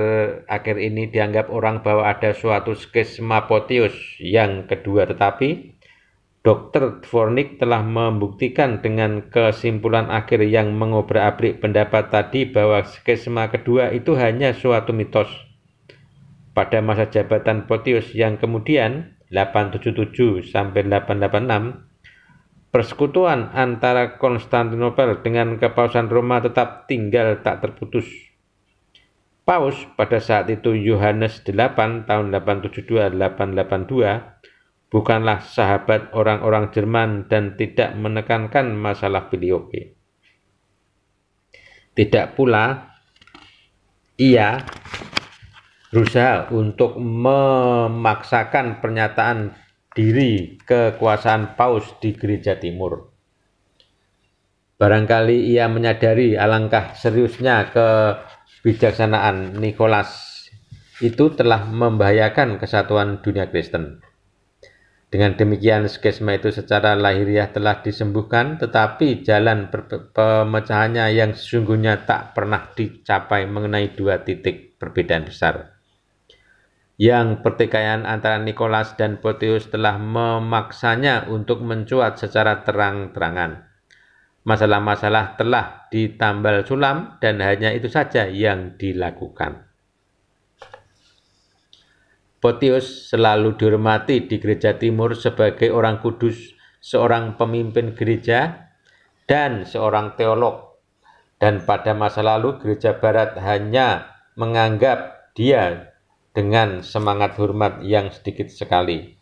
akhir ini dianggap orang bahwa ada suatu skisma potius yang kedua tetapi Dokter Dvornik telah membuktikan dengan kesimpulan akhir yang mengobrak-abrik pendapat tadi bahwa skisma kedua itu hanya suatu mitos. Pada masa jabatan Potius yang kemudian 877 sampai 886, persekutuan antara Konstantinopel dengan Kepausan Roma tetap tinggal tak terputus Paus pada saat itu Yohanes 8 tahun 872-882 bukanlah sahabat orang-orang Jerman dan tidak menekankan masalah Filioque. Tidak pula ia berusaha untuk memaksakan pernyataan diri kekuasaan Paus di gereja timur. Barangkali ia menyadari alangkah seriusnya ke kebijaksanaan Nicholas itu telah membahayakan kesatuan dunia Kristen. Dengan demikian, skisma itu secara lahiriah telah disembuhkan, tetapi jalan pemecahannya yang sesungguhnya tak pernah dicapai mengenai dua titik perbedaan besar. Yang pertikaian antara Nicholas dan Potius telah memaksanya untuk mencuat secara terang-terangan masalah-masalah telah ditambal sulam dan hanya itu saja yang dilakukan. Potius selalu dihormati di gereja timur sebagai orang kudus, seorang pemimpin gereja, dan seorang teolog. Dan pada masa lalu gereja barat hanya menganggap dia dengan semangat hormat yang sedikit sekali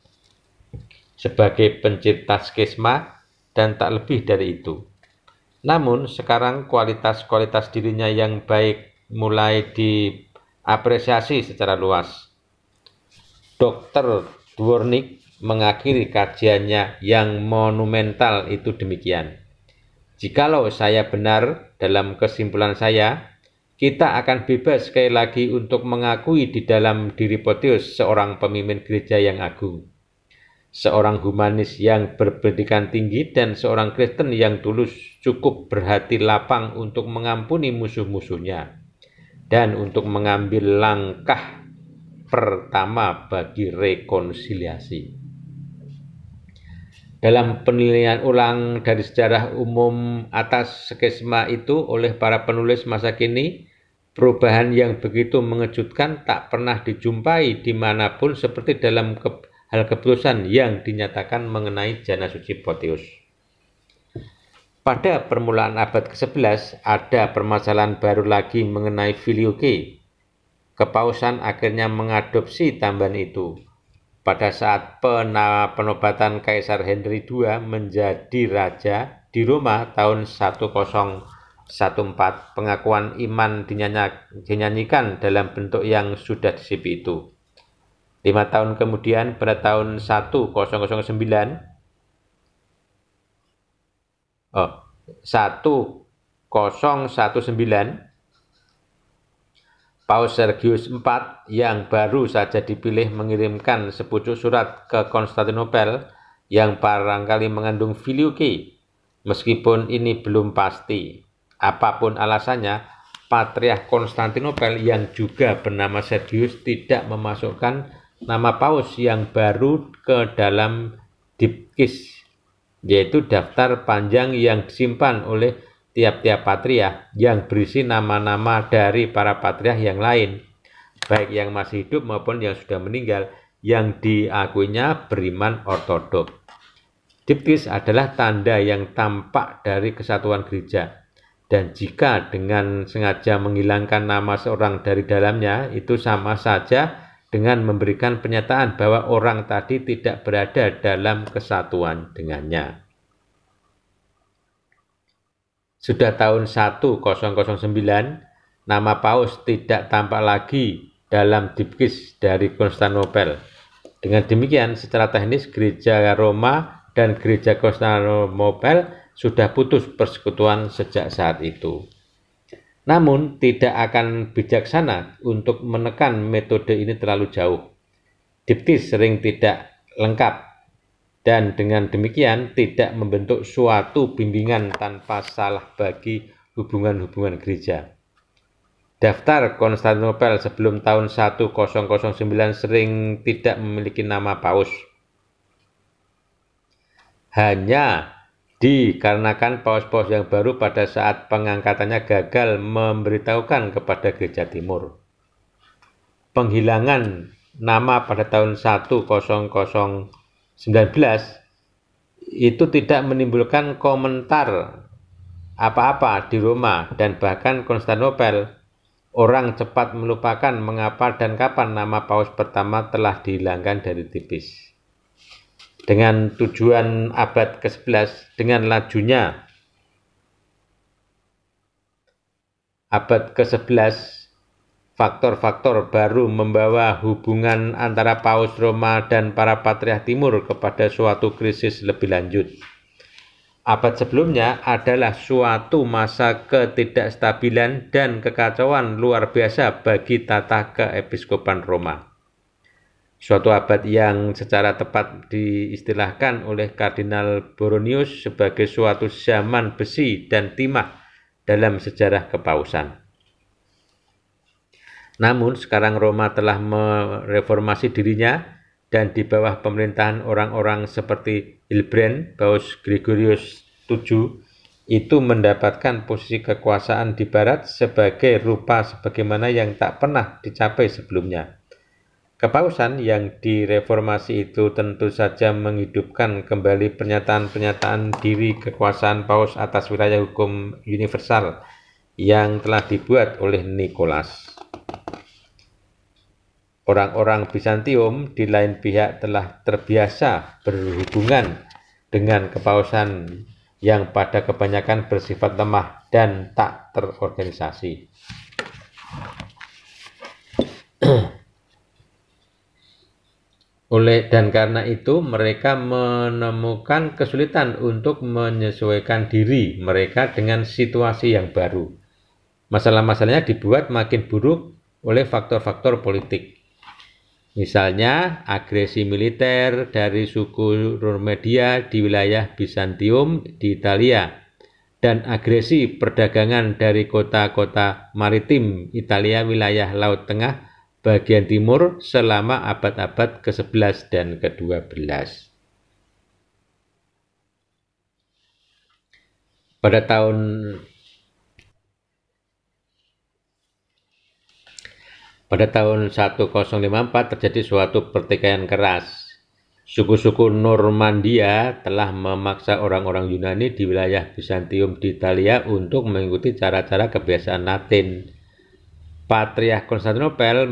sebagai pencipta skisma dan tak lebih dari itu. Namun sekarang kualitas-kualitas dirinya yang baik mulai diapresiasi secara luas. Dr. Dwornik mengakhiri kajiannya yang monumental itu demikian. Jikalau saya benar dalam kesimpulan saya, kita akan bebas sekali lagi untuk mengakui di dalam diri Potius seorang pemimpin gereja yang agung seorang humanis yang berpendidikan tinggi dan seorang Kristen yang tulus cukup berhati lapang untuk mengampuni musuh-musuhnya dan untuk mengambil langkah pertama bagi rekonsiliasi. Dalam penilaian ulang dari sejarah umum atas skisma itu oleh para penulis masa kini, perubahan yang begitu mengejutkan tak pernah dijumpai dimanapun seperti dalam kebanyakan hal keputusan yang dinyatakan mengenai jana suci Potius. Pada permulaan abad ke-11 ada permasalahan baru lagi mengenai Filioque. Kepausan akhirnya mengadopsi tambahan itu. Pada saat penobatan Kaisar Henry II menjadi raja di Roma tahun 1014, pengakuan iman dinyanyikan dalam bentuk yang sudah disipi itu. Lima tahun kemudian pada tahun 1009 oh, 1019 Paus Sergius IV yang baru saja dipilih mengirimkan sepucuk surat ke Konstantinopel yang barangkali mengandung Filiuki meskipun ini belum pasti. Apapun alasannya, Patriarch Konstantinopel yang juga bernama Sergius tidak memasukkan nama paus yang baru ke dalam dipkis, yaitu daftar panjang yang disimpan oleh tiap-tiap patria yang berisi nama-nama dari para patria yang lain, baik yang masih hidup maupun yang sudah meninggal, yang diakuinya beriman ortodok. Diptis adalah tanda yang tampak dari kesatuan gereja. Dan jika dengan sengaja menghilangkan nama seorang dari dalamnya, itu sama saja dengan memberikan pernyataan bahwa orang tadi tidak berada dalam kesatuan dengannya. Sudah tahun 1009, nama Paus tidak tampak lagi dalam dipkis dari Konstantinopel. Dengan demikian, secara teknis gereja Roma dan gereja Konstantinopel sudah putus persekutuan sejak saat itu. Namun, tidak akan bijaksana untuk menekan metode ini terlalu jauh. Diptis sering tidak lengkap dan dengan demikian tidak membentuk suatu bimbingan tanpa salah bagi hubungan-hubungan gereja. Daftar Konstantinopel sebelum tahun 1009 sering tidak memiliki nama paus. Hanya dikarenakan paus-paus yang baru pada saat pengangkatannya gagal memberitahukan kepada gereja timur. Penghilangan nama pada tahun 1019 itu tidak menimbulkan komentar apa-apa di Roma dan bahkan Konstantinopel. Orang cepat melupakan mengapa dan kapan nama paus pertama telah dihilangkan dari tipis dengan tujuan abad ke-11 dengan lajunya abad ke-11 faktor-faktor baru membawa hubungan antara Paus Roma dan para patria timur kepada suatu krisis lebih lanjut. Abad sebelumnya adalah suatu masa ketidakstabilan dan kekacauan luar biasa bagi tata keepiskopan Roma suatu abad yang secara tepat diistilahkan oleh Kardinal Boronius sebagai suatu zaman besi dan timah dalam sejarah kepausan. Namun sekarang Roma telah mereformasi dirinya dan di bawah pemerintahan orang-orang seperti Hilbrand, Paus Gregorius VII itu mendapatkan posisi kekuasaan di barat sebagai rupa sebagaimana yang tak pernah dicapai sebelumnya. Kepausan yang direformasi itu tentu saja menghidupkan kembali pernyataan-pernyataan diri kekuasaan paus atas wilayah hukum universal yang telah dibuat oleh Nikolas. Orang-orang Bizantium di lain pihak telah terbiasa berhubungan dengan kepausan yang pada kebanyakan bersifat lemah dan tak terorganisasi. Oleh dan karena itu mereka menemukan kesulitan untuk menyesuaikan diri mereka dengan situasi yang baru. Masalah-masalahnya dibuat makin buruk oleh faktor-faktor politik. Misalnya agresi militer dari suku Romedia di wilayah Bizantium di Italia dan agresi perdagangan dari kota-kota maritim Italia wilayah Laut Tengah bagian timur selama abad-abad ke-11 dan ke-12. Pada tahun Pada tahun 1054 terjadi suatu pertikaian keras. Suku-suku Normandia telah memaksa orang-orang Yunani di wilayah Bizantium di Italia untuk mengikuti cara-cara kebiasaan Latin Patriarch Konstantinopel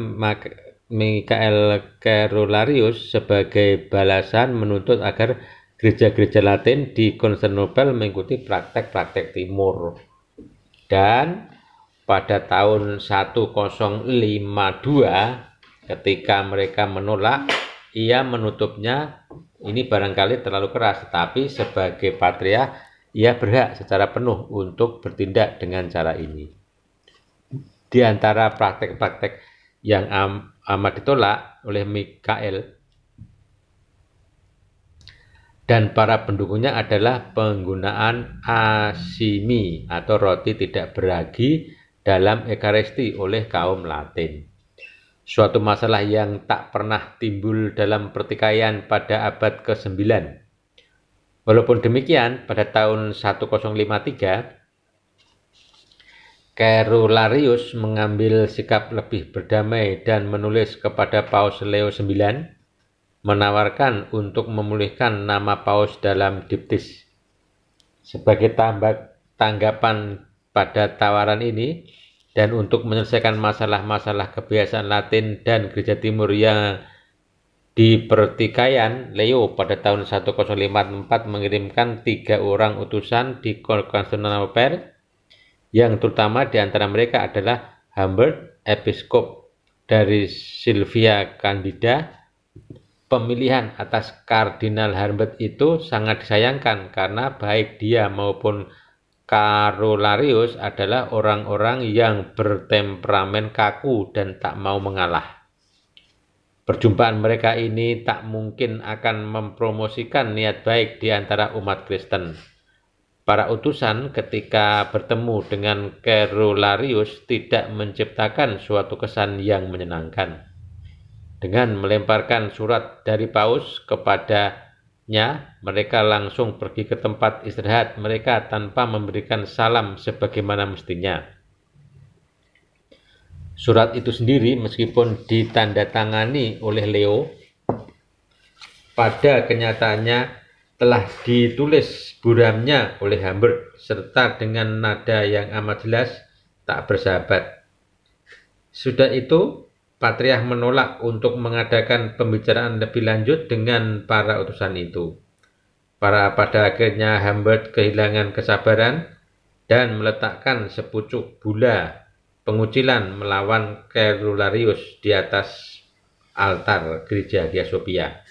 Mikael Kerularius sebagai balasan menuntut agar gereja-gereja Latin di Konstantinopel mengikuti praktek-praktek timur. Dan pada tahun 1052 ketika mereka menolak ia menutupnya ini barangkali terlalu keras tetapi sebagai patria ia berhak secara penuh untuk bertindak dengan cara ini di antara praktek-praktek yang am, amat ditolak oleh Mikael dan para pendukungnya adalah penggunaan asimi atau roti tidak beragi dalam ekaristi oleh kaum Latin. Suatu masalah yang tak pernah timbul dalam pertikaian pada abad ke-9. Walaupun demikian, pada tahun 1053, Kerularius mengambil sikap lebih berdamai dan menulis kepada Paus Leo IX menawarkan untuk memulihkan nama Paus dalam diptis. Sebagai tambah tanggapan pada tawaran ini dan untuk menyelesaikan masalah-masalah kebiasaan Latin dan Gereja Timur yang di pertikaian, Leo pada tahun 1054 mengirimkan tiga orang utusan di Konstantinopel yang terutama di antara mereka adalah Humbert Episkop dari Sylvia Candida. Pemilihan atas Kardinal Humbert itu sangat disayangkan karena baik dia maupun Carolarius adalah orang-orang yang bertemperamen kaku dan tak mau mengalah. Perjumpaan mereka ini tak mungkin akan mempromosikan niat baik di antara umat Kristen. Para utusan ketika bertemu dengan Kerularius tidak menciptakan suatu kesan yang menyenangkan. Dengan melemparkan surat dari Paus kepadanya, mereka langsung pergi ke tempat istirahat mereka tanpa memberikan salam sebagaimana mestinya. Surat itu sendiri meskipun ditandatangani oleh Leo, pada kenyataannya telah ditulis buramnya oleh Hamburg serta dengan nada yang amat jelas tak bersahabat. Sudah itu, Patriah menolak untuk mengadakan pembicaraan lebih lanjut dengan para utusan itu. Para pada akhirnya Hamburg kehilangan kesabaran dan meletakkan sepucuk bula pengucilan melawan Kerularius di atas altar gereja Hagia Sophia.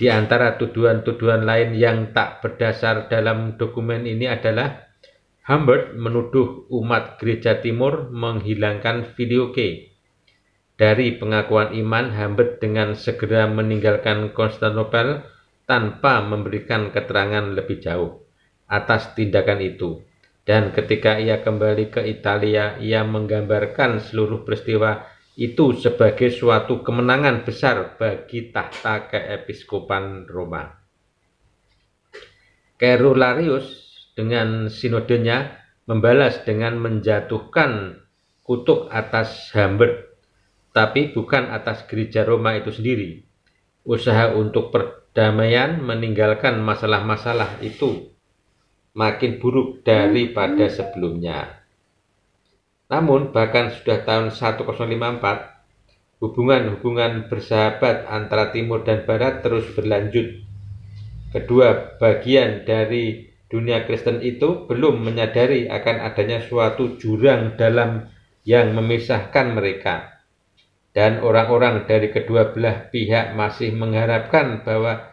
Di antara tuduhan-tuduhan lain yang tak berdasar dalam dokumen ini adalah Humbert menuduh umat gereja timur menghilangkan video K. Dari pengakuan iman, Humbert dengan segera meninggalkan Konstantinopel tanpa memberikan keterangan lebih jauh atas tindakan itu. Dan ketika ia kembali ke Italia, ia menggambarkan seluruh peristiwa itu sebagai suatu kemenangan besar bagi tahta keepiskopan Roma. Kerularius dengan sinodenya membalas dengan menjatuhkan kutuk atas Hamburg, tapi bukan atas gereja Roma itu sendiri. Usaha untuk perdamaian meninggalkan masalah-masalah itu makin buruk daripada sebelumnya. Namun, bahkan sudah tahun 1054, hubungan-hubungan bersahabat antara timur dan barat terus berlanjut. Kedua bagian dari dunia Kristen itu belum menyadari akan adanya suatu jurang dalam yang memisahkan mereka. Dan orang-orang dari kedua belah pihak masih mengharapkan bahwa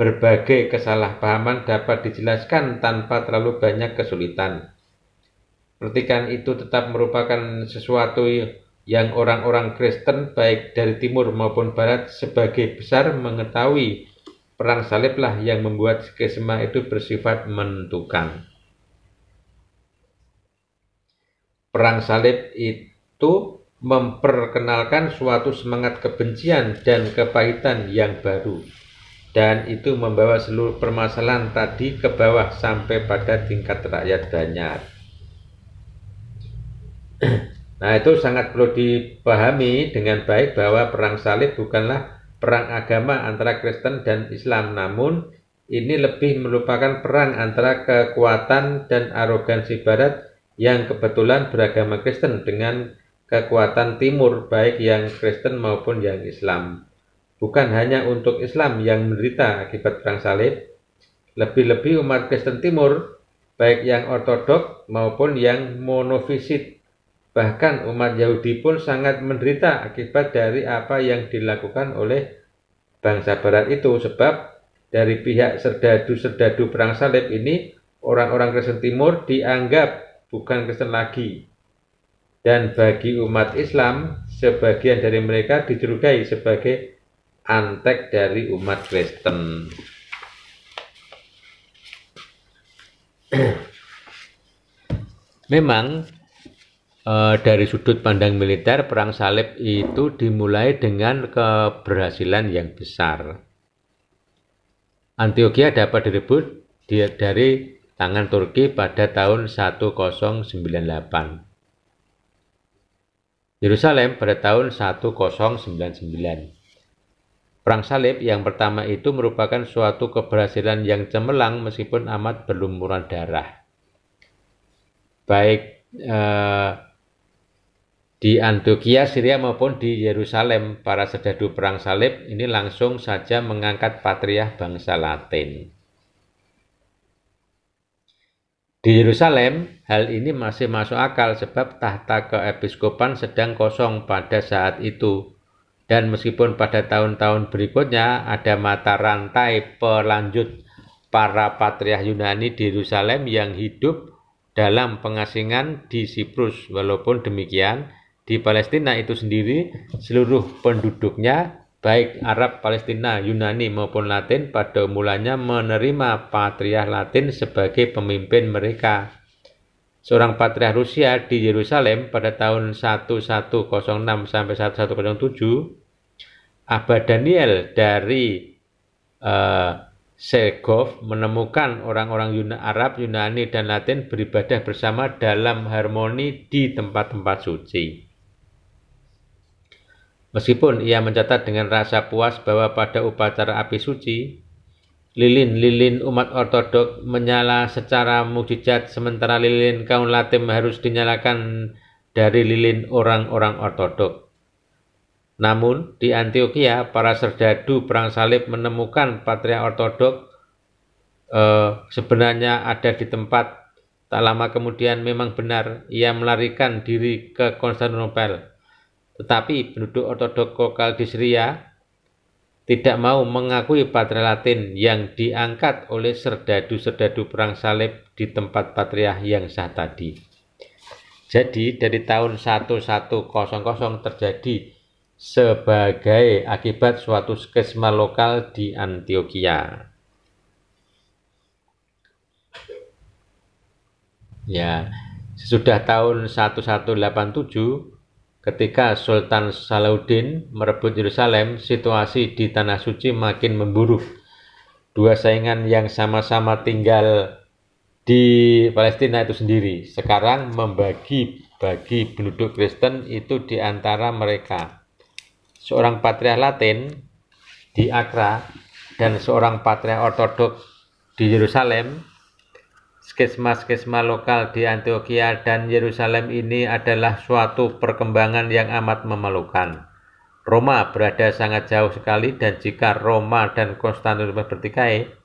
berbagai kesalahpahaman dapat dijelaskan tanpa terlalu banyak kesulitan. Pertikaian itu tetap merupakan sesuatu yang orang-orang Kristen baik dari timur maupun barat sebagai besar mengetahui perang saliblah yang membuat skisma itu bersifat menentukan. Perang salib itu memperkenalkan suatu semangat kebencian dan kepahitan yang baru dan itu membawa seluruh permasalahan tadi ke bawah sampai pada tingkat rakyat banyak. Nah itu sangat perlu dipahami dengan baik bahwa perang salib bukanlah perang agama antara Kristen dan Islam namun ini lebih merupakan perang antara kekuatan dan arogansi barat yang kebetulan beragama Kristen dengan kekuatan timur baik yang Kristen maupun yang Islam. Bukan hanya untuk Islam yang menderita akibat perang salib, lebih-lebih umat Kristen timur baik yang ortodok maupun yang monofisit Bahkan umat Yahudi pun sangat menderita akibat dari apa yang dilakukan oleh bangsa barat itu sebab dari pihak serdadu-serdadu perang salib ini orang-orang Kristen Timur dianggap bukan Kristen lagi dan bagi umat Islam sebagian dari mereka dicurigai sebagai antek dari umat Kristen. Memang Eh, dari sudut pandang militer, perang salib itu dimulai dengan keberhasilan yang besar. Antioquia dapat direbut dari tangan Turki pada tahun 1098. Yerusalem pada tahun 1099. Perang salib yang pertama itu merupakan suatu keberhasilan yang cemerlang meskipun amat berlumuran darah. Baik eh, di Antioquia Syria maupun di Yerusalem para sedadu perang salib ini langsung saja mengangkat patriah bangsa Latin. Di Yerusalem, hal ini masih masuk akal sebab tahta keepiskopan sedang kosong pada saat itu. Dan meskipun pada tahun-tahun berikutnya ada mata rantai pelanjut para patriah Yunani di Yerusalem yang hidup dalam pengasingan di Siprus. Walaupun demikian, di Palestina itu sendiri seluruh penduduknya baik Arab, Palestina, Yunani maupun Latin pada mulanya menerima patriah Latin sebagai pemimpin mereka. Seorang patriah Rusia di Yerusalem pada tahun 1106 sampai 1107, Abad Daniel dari uh, eh, Segov menemukan orang-orang Yuna Arab, Yunani, dan Latin beribadah bersama dalam harmoni di tempat-tempat suci. Meskipun ia mencatat dengan rasa puas bahwa pada upacara api suci, lilin-lilin umat ortodok menyala secara mujizat sementara lilin kaum latim harus dinyalakan dari lilin orang-orang ortodok. Namun, di Antioquia, para serdadu perang salib menemukan patria ortodok eh, sebenarnya ada di tempat Tak lama kemudian memang benar ia melarikan diri ke Konstantinopel. Tetapi penduduk ortodok lokal di Syria tidak mau mengakui Patria Latin yang diangkat oleh serdadu-serdadu perang salib di tempat patria yang sah tadi. Jadi dari tahun 1100 terjadi sebagai akibat suatu skesma lokal di Antioquia. Ya, sesudah tahun 1187 Ketika Sultan Salahuddin merebut Yerusalem, situasi di Tanah Suci makin memburuk. Dua saingan yang sama-sama tinggal di Palestina itu sendiri sekarang membagi-bagi penduduk Kristen itu di antara mereka. Seorang patriah Latin di Akra dan seorang patriah Ortodok di Yerusalem Kesmas-kesmas lokal di Antioquia dan Yerusalem ini adalah suatu perkembangan yang amat memalukan. Roma berada sangat jauh sekali dan jika Roma dan Konstantinopel bertikai,